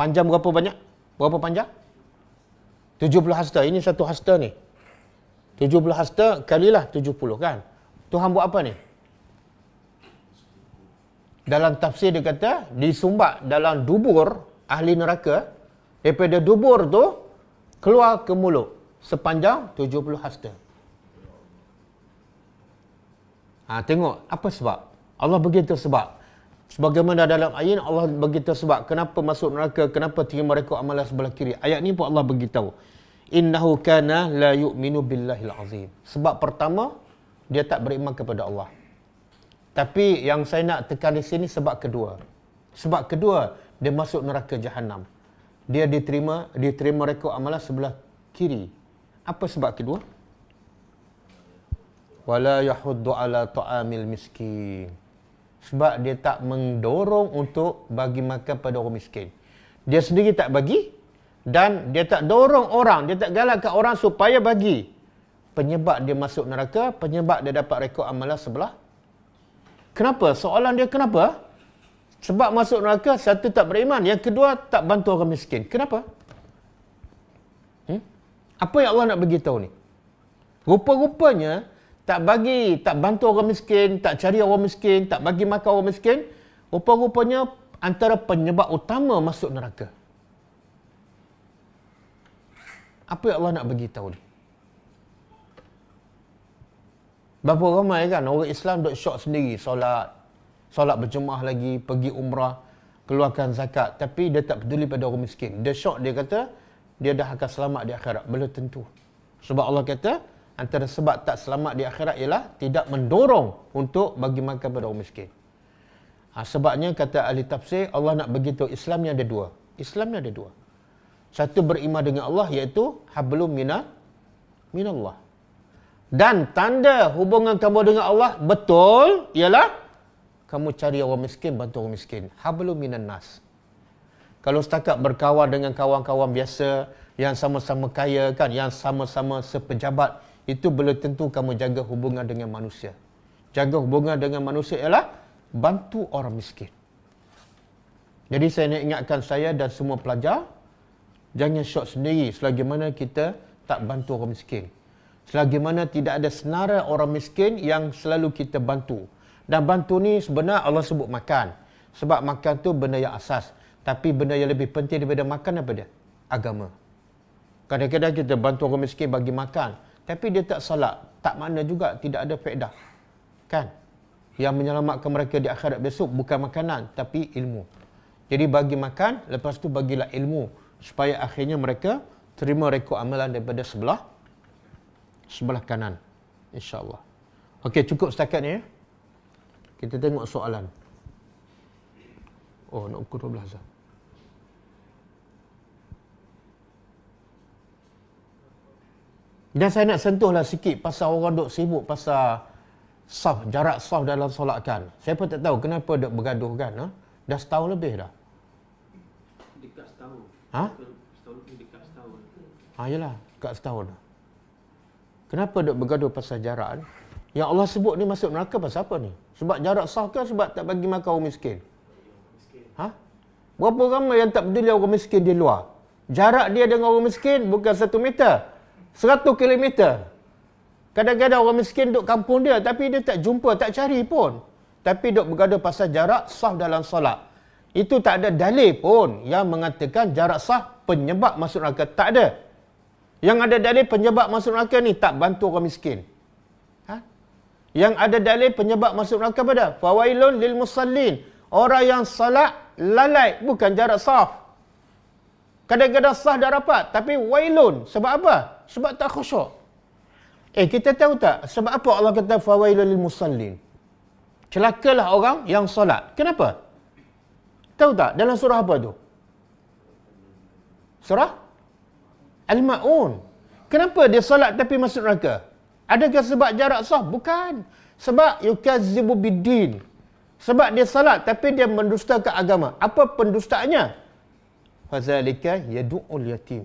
panjang berapa banyak? Berapa panjang? 70 hasta. Ini satu hasta ni. 70 hasta kalilah 70 kan. Tuhan buat apa ni? dalam tafsir dia kata disumbat dalam dubur ahli neraka daripada dubur tu keluar ke mulut sepanjang 70 hasta. Ha, tengok apa sebab? Allah begitu sebab. Sebagaimana dalam ayat Allah begitu sebab kenapa masuk neraka, kenapa tinggi mereka amalan sebelah kiri. Ayat ni pun Allah beritahu. Innahu kana la yu'minu billahil azim. Sebab pertama dia tak beriman kepada Allah. Tapi yang saya nak tekan di sini sebab kedua. Sebab kedua, dia masuk neraka jahanam. Dia diterima, diterima rekod amalan sebelah kiri. Apa sebab kedua? Wala yahuddu ala ta'amil miskin. Sebab dia tak mendorong untuk bagi makan pada orang miskin. Dia sendiri tak bagi dan dia tak dorong orang, dia tak galakkan orang supaya bagi. Penyebab dia masuk neraka, penyebab dia dapat rekod amalan sebelah Kenapa? Soalan dia kenapa? Sebab masuk neraka, satu tak beriman. Yang kedua, tak bantu orang miskin. Kenapa? Hmm? Apa yang Allah nak beritahu ni? Rupa-rupanya, tak bagi, tak bantu orang miskin, tak cari orang miskin, tak bagi makan orang miskin. Rupa-rupanya, antara penyebab utama masuk neraka. Apa yang Allah nak beritahu ni? Berapa ramai kan orang Islam duk syok sendiri solat. Solat berjemaah lagi, pergi umrah, keluarkan zakat. Tapi dia tak peduli pada orang miskin. Dia syok, dia kata, dia dah akan selamat di akhirat. Belum tentu. Sebab Allah kata, antara sebab tak selamat di akhirat ialah tidak mendorong untuk bagi makan pada orang miskin. Ha, sebabnya kata ahli tafsir, Allah nak begitu Islam yang ada dua. Islam yang ada dua. Satu beriman dengan Allah iaitu hablum minallah. Dan tanda hubungan kamu dengan Allah betul ialah kamu cari orang miskin, bantu orang miskin. Hablu minan nas. Kalau setakat berkawan dengan kawan-kawan biasa yang sama-sama kaya kan, yang sama-sama sepejabat, itu belum tentu kamu jaga hubungan dengan manusia. Jaga hubungan dengan manusia ialah bantu orang miskin. Jadi saya nak ingatkan saya dan semua pelajar, jangan syok sendiri selagi mana kita tak bantu orang miskin. Selagi mana tidak ada senara orang miskin yang selalu kita bantu. Dan bantu ni sebenarnya Allah sebut makan. Sebab makan tu benda yang asas. Tapi benda yang lebih penting daripada makan apa dia? Agama. Kadang-kadang kita bantu orang miskin bagi makan. Tapi dia tak salat. Tak mana juga tidak ada faedah. Kan? Yang menyelamatkan mereka di akhirat besok bukan makanan tapi ilmu. Jadi bagi makan, lepas tu bagilah ilmu. Supaya akhirnya mereka terima rekod amalan daripada sebelah sebelah kanan insyaallah okey cukup setakat ni ya kita tengok soalan oh nak ukur 12 dah Dan saya nak sentuhlah sikit pasal orang duk sibuk pasal sah jarak sah dalam solat Saya pun tak tahu kenapa duk bergaduh kan. Ha? Dah setahun lebih dah. Dekat setahun. Ha? Setahun lebih dekat setahun. Ha, yelah. Dekat setahun dah. Kenapa duk bergaduh pasal jarak ni? Yang Allah sebut ni masuk neraka pasal apa ni? Sebab jarak sah ke sebab tak bagi makan orang miskin? Ha? Berapa ramai yang tak peduli orang miskin di luar? Jarak dia dengan orang miskin bukan satu meter. Seratu kilometer. Kadang-kadang orang miskin duduk kampung dia tapi dia tak jumpa, tak cari pun. Tapi duduk bergaduh pasal jarak sah dalam solat. Itu tak ada dalil pun yang mengatakan jarak sah penyebab masuk neraka. Tak ada. Yang ada dalil penyebab masuk neraka ni tak bantu orang miskin. Ha? Yang ada dalil penyebab masuk neraka pada fawailun lil musallin. Orang yang salat lalai bukan jarak saf. Kadang-kadang sah dah rapat tapi wailun sebab apa? Sebab tak khusyuk. Eh kita tahu tak sebab apa Allah kata fawailun lil musallin? Celakalah orang yang salat. Kenapa? Tahu tak dalam surah apa tu? Surah? Al-Ma'un. Kenapa dia solat tapi masuk neraka? Adakah sebab jarak sah? Bukan. Sebab yukazibu bidin. Sebab dia solat tapi dia mendusta ke agama. Apa pendustaannya? Fazalika yadu'ul yatim.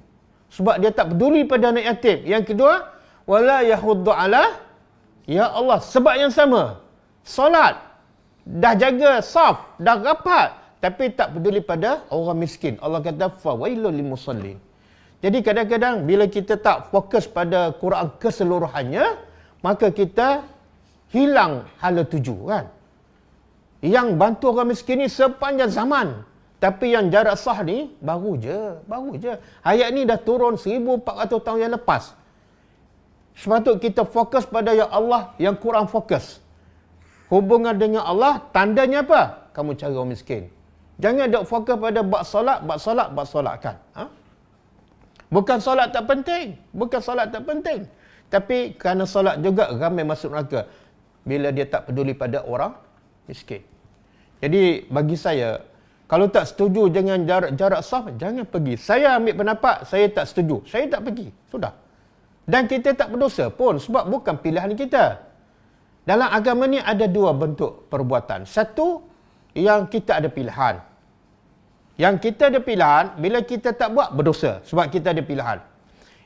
Sebab dia tak peduli pada anak yatim. Yang kedua, wala yahuddu ala ya Allah. Sebab yang sama. Solat dah jaga sah, dah rapat tapi tak peduli pada orang miskin. Allah kata fa wailul jadi kadang-kadang bila kita tak fokus pada Quran keseluruhannya, maka kita hilang hala tuju kan. Yang bantu orang miskin ni sepanjang zaman. Tapi yang jarak sah ni baru je, baru je. Ayat ni dah turun 1400 tahun yang lepas. Sepatut kita fokus pada ya Allah yang kurang fokus. Hubungan dengan Allah tandanya apa? Kamu cari orang miskin. Jangan dok fokus pada bab solat, bab solat, bab solat kan. Ha? Bukan solat tak penting. Bukan solat tak penting. Tapi kerana solat juga ramai masuk neraka. Bila dia tak peduli pada orang miskin. Jadi bagi saya, kalau tak setuju dengan jarak, jarak sah, jangan pergi. Saya ambil pendapat, saya tak setuju. Saya tak pergi. Sudah. Dan kita tak berdosa pun sebab bukan pilihan kita. Dalam agama ni ada dua bentuk perbuatan. Satu, yang kita ada pilihan. Yang kita ada pilihan, bila kita tak buat berdosa sebab kita ada pilihan.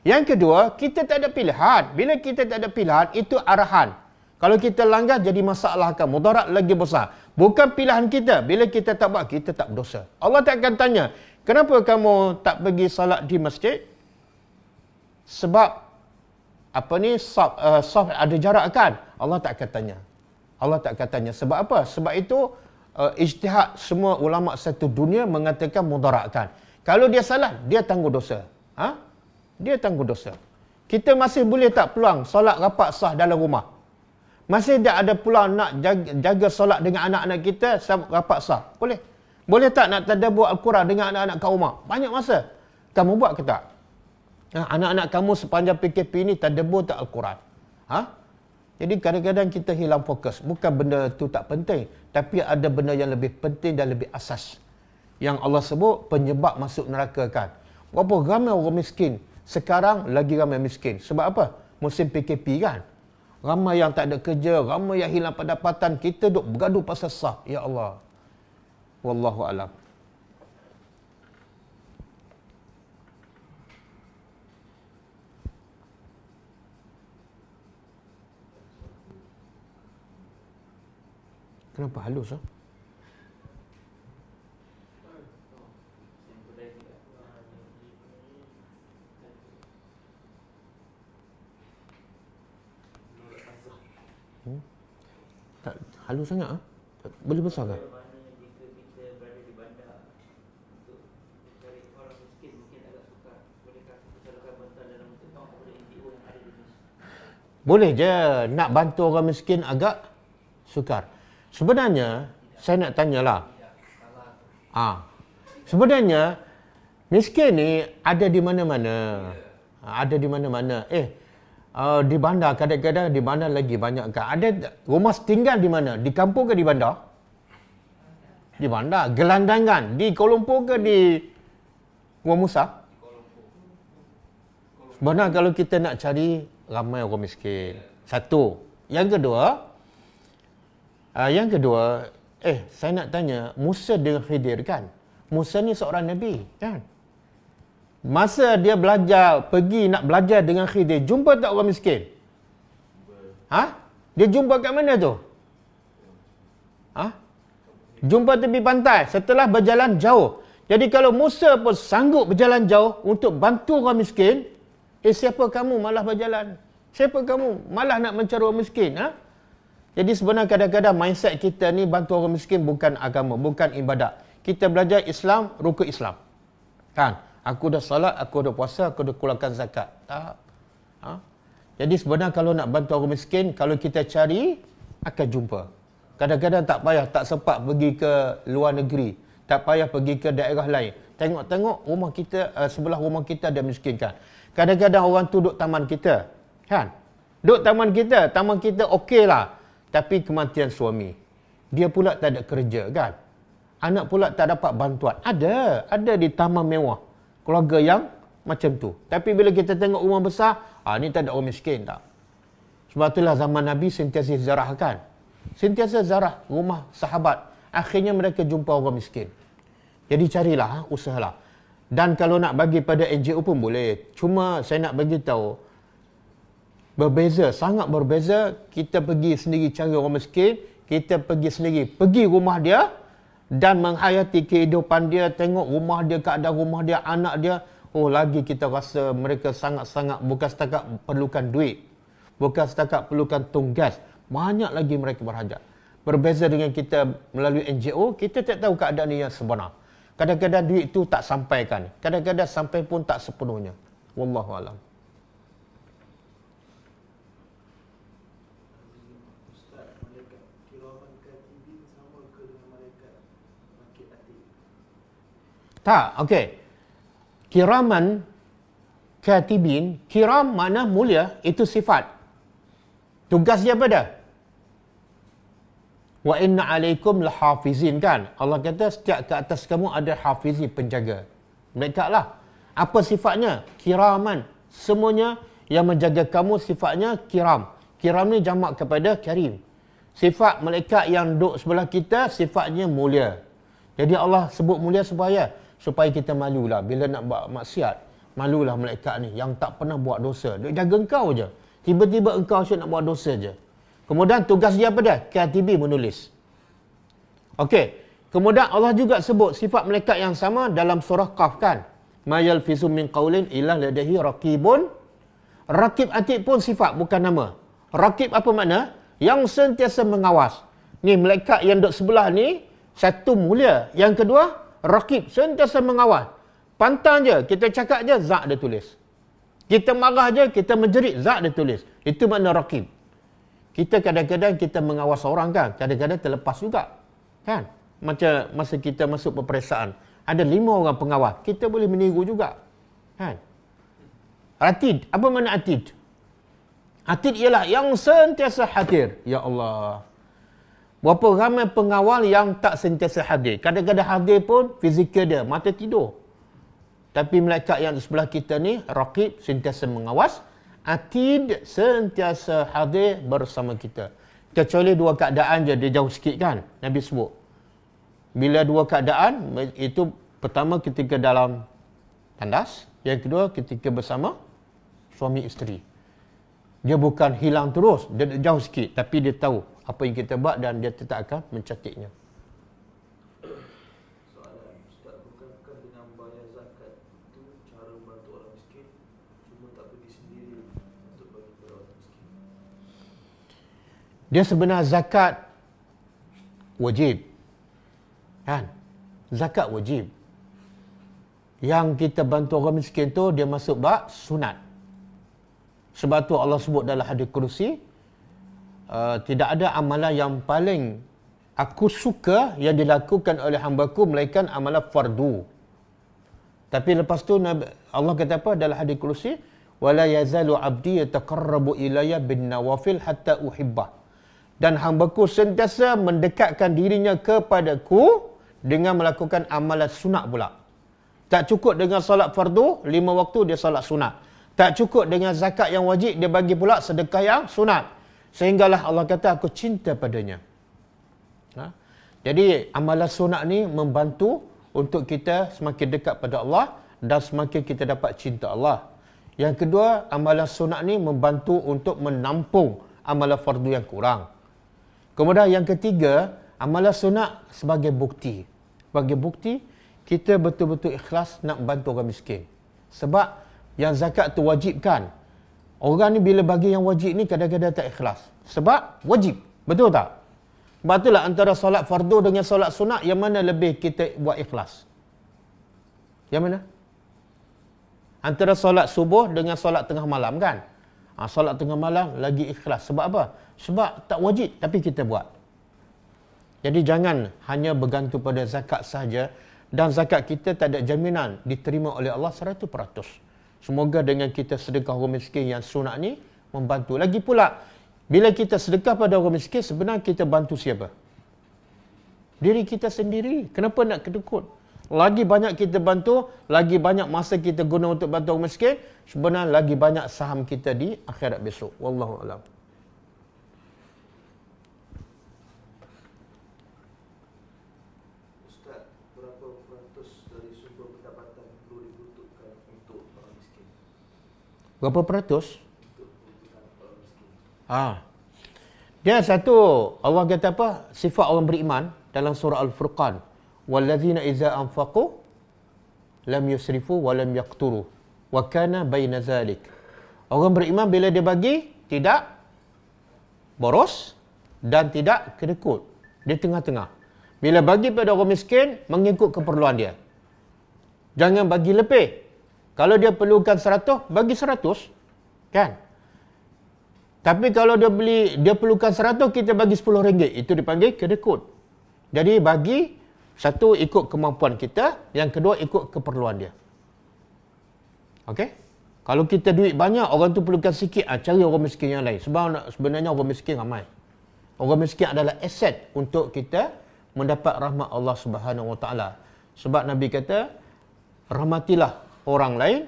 Yang kedua, kita tak ada pilihan. Bila kita tak ada pilihan, itu arahan. Kalau kita langgar, jadi masalah akan mudarat lagi besar. Bukan pilihan kita. Bila kita tak buat, kita tak berdosa. Allah tak akan tanya, kenapa kamu tak pergi salat di masjid? Sebab apa ni sof, uh, eh, sof ada jarak kan? Allah tak akan tanya. Allah tak akan tanya. Sebab apa? Sebab itu uh, ijtihad semua ulama satu dunia mengatakan mudaratkan. Kalau dia salah, dia tanggung dosa. Ha? Dia tanggung dosa. Kita masih boleh tak peluang solat rapat sah dalam rumah? Masih tak ada peluang nak jaga, jaga solat dengan anak-anak kita rapat sah? Boleh. Boleh tak nak tadabur Al-Quran dengan anak-anak kat rumah? Banyak masa. Kamu buat ke tak? Ha? Anak-anak kamu sepanjang PKP ni tadabur buat Al-Quran? Ha? Jadi kadang-kadang kita hilang fokus. Bukan benda tu tak penting. Tapi ada benda yang lebih penting dan lebih asas. Yang Allah sebut penyebab masuk neraka kan. Berapa ramai orang miskin. Sekarang lagi ramai miskin. Sebab apa? Musim PKP kan. Ramai yang tak ada kerja. Ramai yang hilang pendapatan. Kita duduk bergaduh pasal sah. Ya Allah. Wallahu Wallahu'alam. Kenapa halus ah? Hmm? Tak halus sangat ah. Boleh besar ke? Boleh je nak bantu orang miskin agak sukar. Sebenarnya saya nak tanyalah. Ha. Sebenarnya miskin ni ada di mana-mana. Ha, ada di mana-mana. Eh uh, di bandar kadang-kadang di mana lagi banyak kan. Ada rumah tinggal di mana? Di kampung ke di bandar? Di bandar, gelandangan, di Kelompok ke di Gua Musa? Sebenarnya kalau kita nak cari ramai orang miskin. Satu. Yang kedua, Uh, yang kedua, eh saya nak tanya Musa dengan Khidir kan? Musa ni seorang nabi, kan? Masa dia belajar pergi nak belajar dengan Khidir, jumpa tak orang miskin? Ha? Dia jumpa kat mana tu? Ha? Jumpa tepi pantai setelah berjalan jauh. Jadi kalau Musa pun sanggup berjalan jauh untuk bantu orang miskin, eh siapa kamu malah berjalan? Siapa kamu malah nak mencari orang miskin, ha? Jadi sebenarnya kadang-kadang mindset kita ni bantu orang miskin bukan agama, bukan ibadat. Kita belajar Islam, rukun Islam. Kan? Aku dah salat, aku dah puasa, aku dah keluarkan zakat. Tak. Ha? Jadi sebenarnya kalau nak bantu orang miskin, kalau kita cari, akan jumpa. Kadang-kadang tak payah, tak sempat pergi ke luar negeri. Tak payah pergi ke daerah lain. Tengok-tengok rumah kita, uh, sebelah rumah kita ada miskin kan. Kadang-kadang orang tu duduk taman kita. Kan? Duduk taman kita, taman kita okey lah. lah tapi kematian suami. Dia pula tak ada kerja kan? Anak pula tak dapat bantuan. Ada, ada di taman mewah. Keluarga yang macam tu. Tapi bila kita tengok rumah besar, ah ni tak ada orang miskin tak. Sebab itulah zaman Nabi sentiasa ziarahkan. Sentiasa ziarah rumah sahabat. Akhirnya mereka jumpa orang miskin. Jadi carilah, ah, usahalah. Dan kalau nak bagi pada NGO pun boleh. Cuma saya nak bagi tahu, berbeza sangat berbeza kita pergi sendiri cari orang miskin kita pergi sendiri pergi rumah dia dan menghayati kehidupan dia tengok rumah dia keadaan rumah dia anak dia oh lagi kita rasa mereka sangat-sangat bukan setakat perlukan duit bukan setakat perlukan tunggas banyak lagi mereka berhajat berbeza dengan kita melalui NGO kita tak tahu keadaan yang sebenar kadang-kadang duit itu tak sampaikan kadang-kadang sampai pun tak sepenuhnya wallahu alam Tak, okey. Kiraman katibin, kiram mana mulia itu sifat. Tugas dia apa dah? Wa inna alaikum lahafizin kan? Allah kata setiap ke atas kamu ada hafizi penjaga. Mereka lah. Apa sifatnya? Kiraman. Semuanya yang menjaga kamu sifatnya kiram. Kiram ni jamak kepada karim. Sifat malaikat yang duduk sebelah kita sifatnya mulia. Jadi Allah sebut mulia supaya supaya kita malulah bila nak buat maksiat malulah malaikat ni yang tak pernah buat dosa dia jaga engkau je tiba-tiba engkau asyik nak buat dosa je kemudian tugas dia apa dah KTB menulis okey kemudian Allah juga sebut sifat malaikat yang sama dalam surah Qaf kan mayal fisu min qaulin ilah ladahi raqibun rakib atid pun sifat bukan nama rakib apa makna yang sentiasa mengawas ni malaikat yang duduk sebelah ni satu mulia yang kedua rakib sentiasa mengawal pantang je kita cakap je zak dia tulis kita marah je kita menjerit zak dia tulis itu makna rakib kita kadang-kadang kita mengawas orang kan kadang-kadang terlepas juga kan macam masa kita masuk peperiksaan ada lima orang pengawal kita boleh meniru juga kan atid apa makna atid atid ialah yang sentiasa hadir ya Allah Berapa ramai pengawal yang tak sentiasa hadir. Kadang-kadang hadir pun fizikal dia, mata tidur. Tapi malaikat yang di sebelah kita ni, Raqib, sentiasa mengawas. Atid sentiasa hadir bersama kita. Kecuali dua keadaan je, dia jauh sikit kan? Nabi sebut. Bila dua keadaan, itu pertama ketika dalam tandas. Yang kedua ketika bersama suami isteri. Dia bukan hilang terus, dia jauh sikit. Tapi dia tahu apa yang kita buat dan dia tidak akan mencatiknya. Dia sebenarnya zakat wajib. Kan? Zakat wajib. Yang kita bantu orang miskin tu dia masuk bak sunat. Sebab tu Allah sebut dalam hadis kursi, Eh, tidak ada amalan yang paling aku suka yang dilakukan oleh hambaku melainkan amalan fardu. Tapi lepas tu nabi Allah kata apa dalam hadis kursi? Wala yazalu abdi yataqarrabu ilayya bin nawafil hatta Uhibba. Dan hambaku sentiasa mendekatkan dirinya kepadaku dengan melakukan amalan sunat pula. Tak cukup dengan solat fardu, lima waktu dia solat sunat. Tak cukup dengan zakat yang wajib, dia bagi pula sedekah yang sunat. Sehinggalah Allah kata aku cinta padanya. Ha? Jadi amalan sunat ni membantu untuk kita semakin dekat pada Allah dan semakin kita dapat cinta Allah. Yang kedua, amalan sunat ni membantu untuk menampung amalan fardu yang kurang. Kemudian yang ketiga, amalan sunat sebagai bukti. Sebagai bukti, kita betul-betul ikhlas nak bantu orang miskin. Sebab yang zakat tu wajibkan Orang ni bila bagi yang wajib ni kadang-kadang tak ikhlas. Sebab wajib. Betul tak? Sebab itulah antara solat fardu dengan solat sunat yang mana lebih kita buat ikhlas. Yang mana? Antara solat subuh dengan solat tengah malam kan? Ha, solat tengah malam lagi ikhlas. Sebab apa? Sebab tak wajib tapi kita buat. Jadi jangan hanya bergantung pada zakat sahaja dan zakat kita tak ada jaminan diterima oleh Allah 100%. Semoga dengan kita sedekah orang miskin yang sunat ni membantu. Lagi pula, bila kita sedekah pada orang miskin, sebenarnya kita bantu siapa? Diri kita sendiri. Kenapa nak kedekut? Lagi banyak kita bantu, lagi banyak masa kita guna untuk bantu orang miskin, sebenarnya lagi banyak saham kita di akhirat besok. Wallahu a'lam. Berapa peratus? Ha. Dia satu, Allah kata apa? Sifat orang beriman dalam surah Al-Furqan. Wallazina iza anfaqu lam yusrifu wa lam yaqturu wa kana baina zalik. Orang beriman bila dia bagi tidak boros dan tidak kedekut. Dia tengah-tengah. Bila bagi pada orang miskin mengikut keperluan dia. Jangan bagi lebih kalau dia perlukan 100, bagi 100. Kan? Tapi kalau dia beli dia perlukan 100, kita bagi rm ringgit. Itu dipanggil kedekut. Jadi bagi, satu ikut kemampuan kita, yang kedua ikut keperluan dia. Okey? Kalau kita duit banyak, orang tu perlukan sikit, ha, cari orang miskin yang lain. Sebab sebenarnya orang miskin ramai. Orang miskin adalah aset untuk kita mendapat rahmat Allah Subhanahu Wa Taala. Sebab Nabi kata, rahmatilah orang lain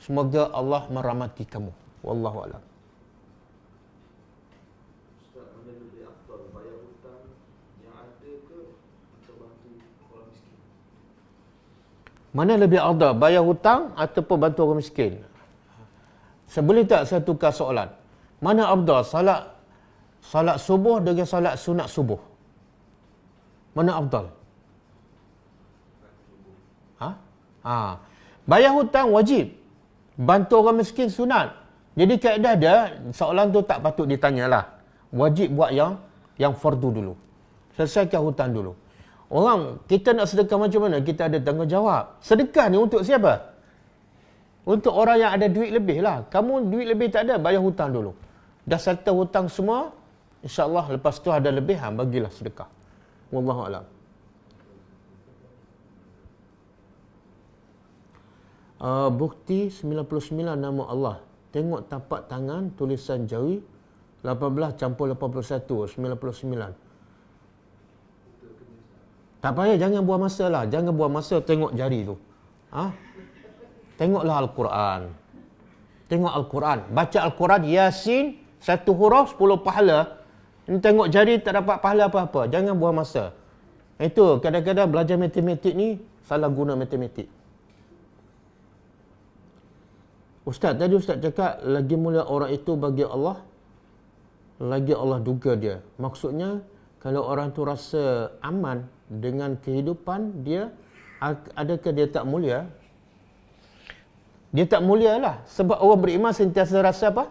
semoga Allah merahmati kamu wallahu a'lam Mana lebih ada bayar hutang ataupun bantu orang miskin? Sebelum tak saya tukar soalan. Mana abda salat salat subuh dengan salat sunat subuh? Mana abdal? Ha? Ha. Bayar hutang wajib. Bantu orang miskin sunat. Jadi kaedah dia, soalan tu tak patut ditanyalah. Wajib buat yang yang fardu dulu. Selesaikan hutang dulu. Orang, kita nak sedekah macam mana? Kita ada tanggungjawab. Sedekah ni untuk siapa? Untuk orang yang ada duit lebih lah. Kamu duit lebih tak ada, bayar hutang dulu. Dah settle hutang semua, insyaAllah lepas tu ada lebih, ha, bagilah sedekah. Wallahualam. uh, bukti 99 nama Allah. Tengok tapak tangan tulisan jari 18 campur 81 99. Tak payah jangan buang masa lah. Jangan buang masa tengok jari tu. Ha? Tengoklah Al-Quran. Tengok Al-Quran. Baca Al-Quran Yasin satu huruf 10 pahala. Ni tengok jari tak dapat pahala apa-apa. Jangan buang masa. Itu kadang-kadang belajar matematik ni salah guna matematik. Ustaz tadi Ustaz cakap lagi mulia orang itu bagi Allah lagi Allah duga dia. Maksudnya kalau orang tu rasa aman dengan kehidupan dia adakah dia tak mulia? Dia tak mulia lah. Sebab orang beriman sentiasa rasa apa?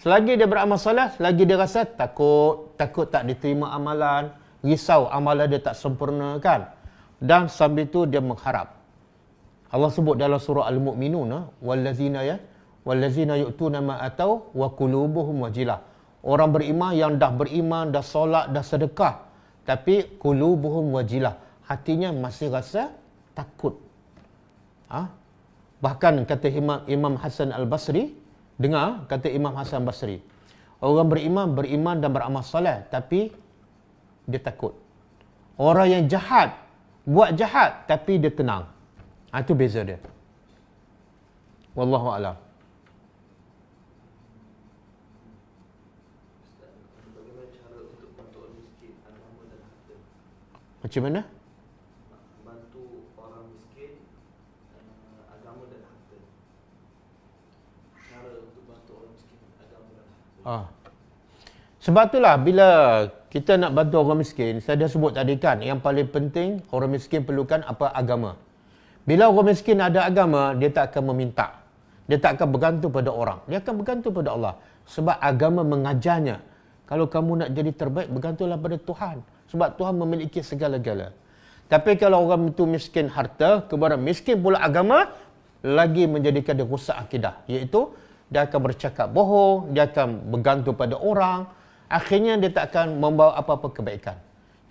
Selagi dia beramal salah, selagi dia rasa takut. Takut tak diterima amalan. Risau amalan dia tak sempurna kan? Dan sambil itu dia mengharap. Allah sebut dalam surah Al-Mu'minun ah, wallazina ya wallazina yu'tuna ma atau wa qulubuhum wajilah. Orang beriman yang dah beriman, dah solat, dah sedekah tapi qulubuhum wajilah. Hatinya masih rasa takut. Ah. Ha? Bahkan kata Imam Imam Hasan Al-Basri, dengar kata Imam Hasan Basri. Orang beriman, beriman dan beramal soleh tapi dia takut. Orang yang jahat buat jahat tapi dia tenang. Ha, itu beza dia. Wallahu a'lam. Macam mana? Bantu orang miskin uh, agama dan harta. Cara untuk bantu orang miskin agama dan harta. Ah. Sebab itulah bila kita nak bantu orang miskin, saya dah sebut tadi kan, yang paling penting orang miskin perlukan apa agama. Bila orang miskin ada agama, dia tak akan meminta. Dia tak akan bergantung pada orang. Dia akan bergantung pada Allah. Sebab agama mengajarnya. Kalau kamu nak jadi terbaik, bergantunglah pada Tuhan. Sebab Tuhan memiliki segala-gala. Tapi kalau orang itu miskin harta, kebaran miskin pula agama, lagi menjadikan dia rusak akidah. Iaitu, dia akan bercakap bohong, dia akan bergantung pada orang. Akhirnya, dia tak akan membawa apa-apa kebaikan.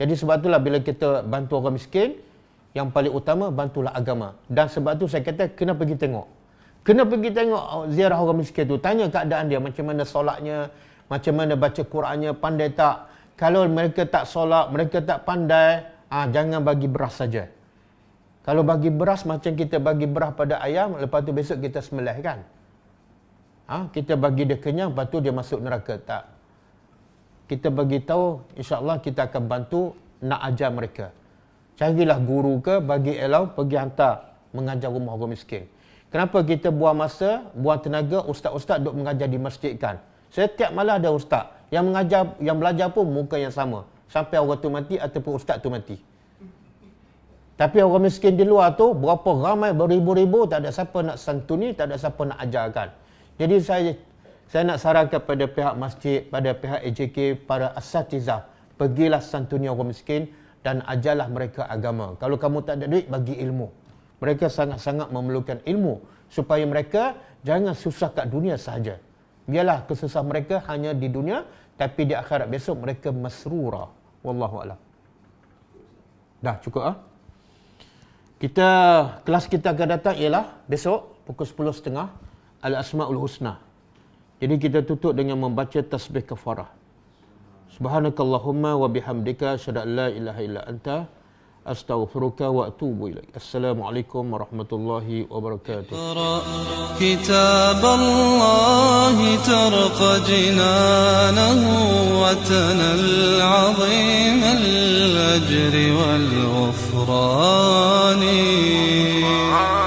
Jadi sebab itulah bila kita bantu orang miskin, yang paling utama bantulah agama dan sebab tu saya kata kena pergi tengok kena pergi tengok oh, ziarah orang miskin tu tanya keadaan dia macam mana solatnya macam mana baca Qurannya pandai tak kalau mereka tak solat mereka tak pandai ha, jangan bagi beras saja kalau bagi beras macam kita bagi beras pada ayam lepas tu besok kita semelih kan ah ha, kita bagi dia kenyang lepas tu dia masuk neraka tak kita bagi tahu insyaallah kita akan bantu nak ajar mereka carilah guru ke bagi elau pergi hantar mengajar rumah orang miskin kenapa kita buang masa buang tenaga ustaz-ustaz duk mengajar di masjid kan setiap malam ada ustaz yang mengajar yang belajar pun muka yang sama sampai orang tu mati ataupun ustaz tu mati tapi orang miskin di luar tu berapa ramai beribu-ribu tak ada siapa nak santuni tak ada siapa nak ajarkan jadi saya saya nak sarankan kepada pihak masjid pada pihak AJK para asatizah pergilah santuni orang miskin dan ajalah mereka agama. Kalau kamu tak ada duit, bagi ilmu. Mereka sangat-sangat memerlukan ilmu supaya mereka jangan susah kat dunia sahaja. Biarlah kesusahan mereka hanya di dunia tapi di akhirat besok mereka masrura. Wallahu a'lam. Dah cukup ah. Ha? Kita kelas kita akan datang ialah besok pukul 10.30 Al Asmaul Husna. Jadi kita tutup dengan membaca tasbih kafarah. سبحانك اللهم وبحمدك أشهد أن لا إله إلا أنت أستغفرك وأتوب إليك السلام عليكم ورحمة الله وبركاته كتاب الله ترقى جنانه وتنى العظيم الأجر والغفران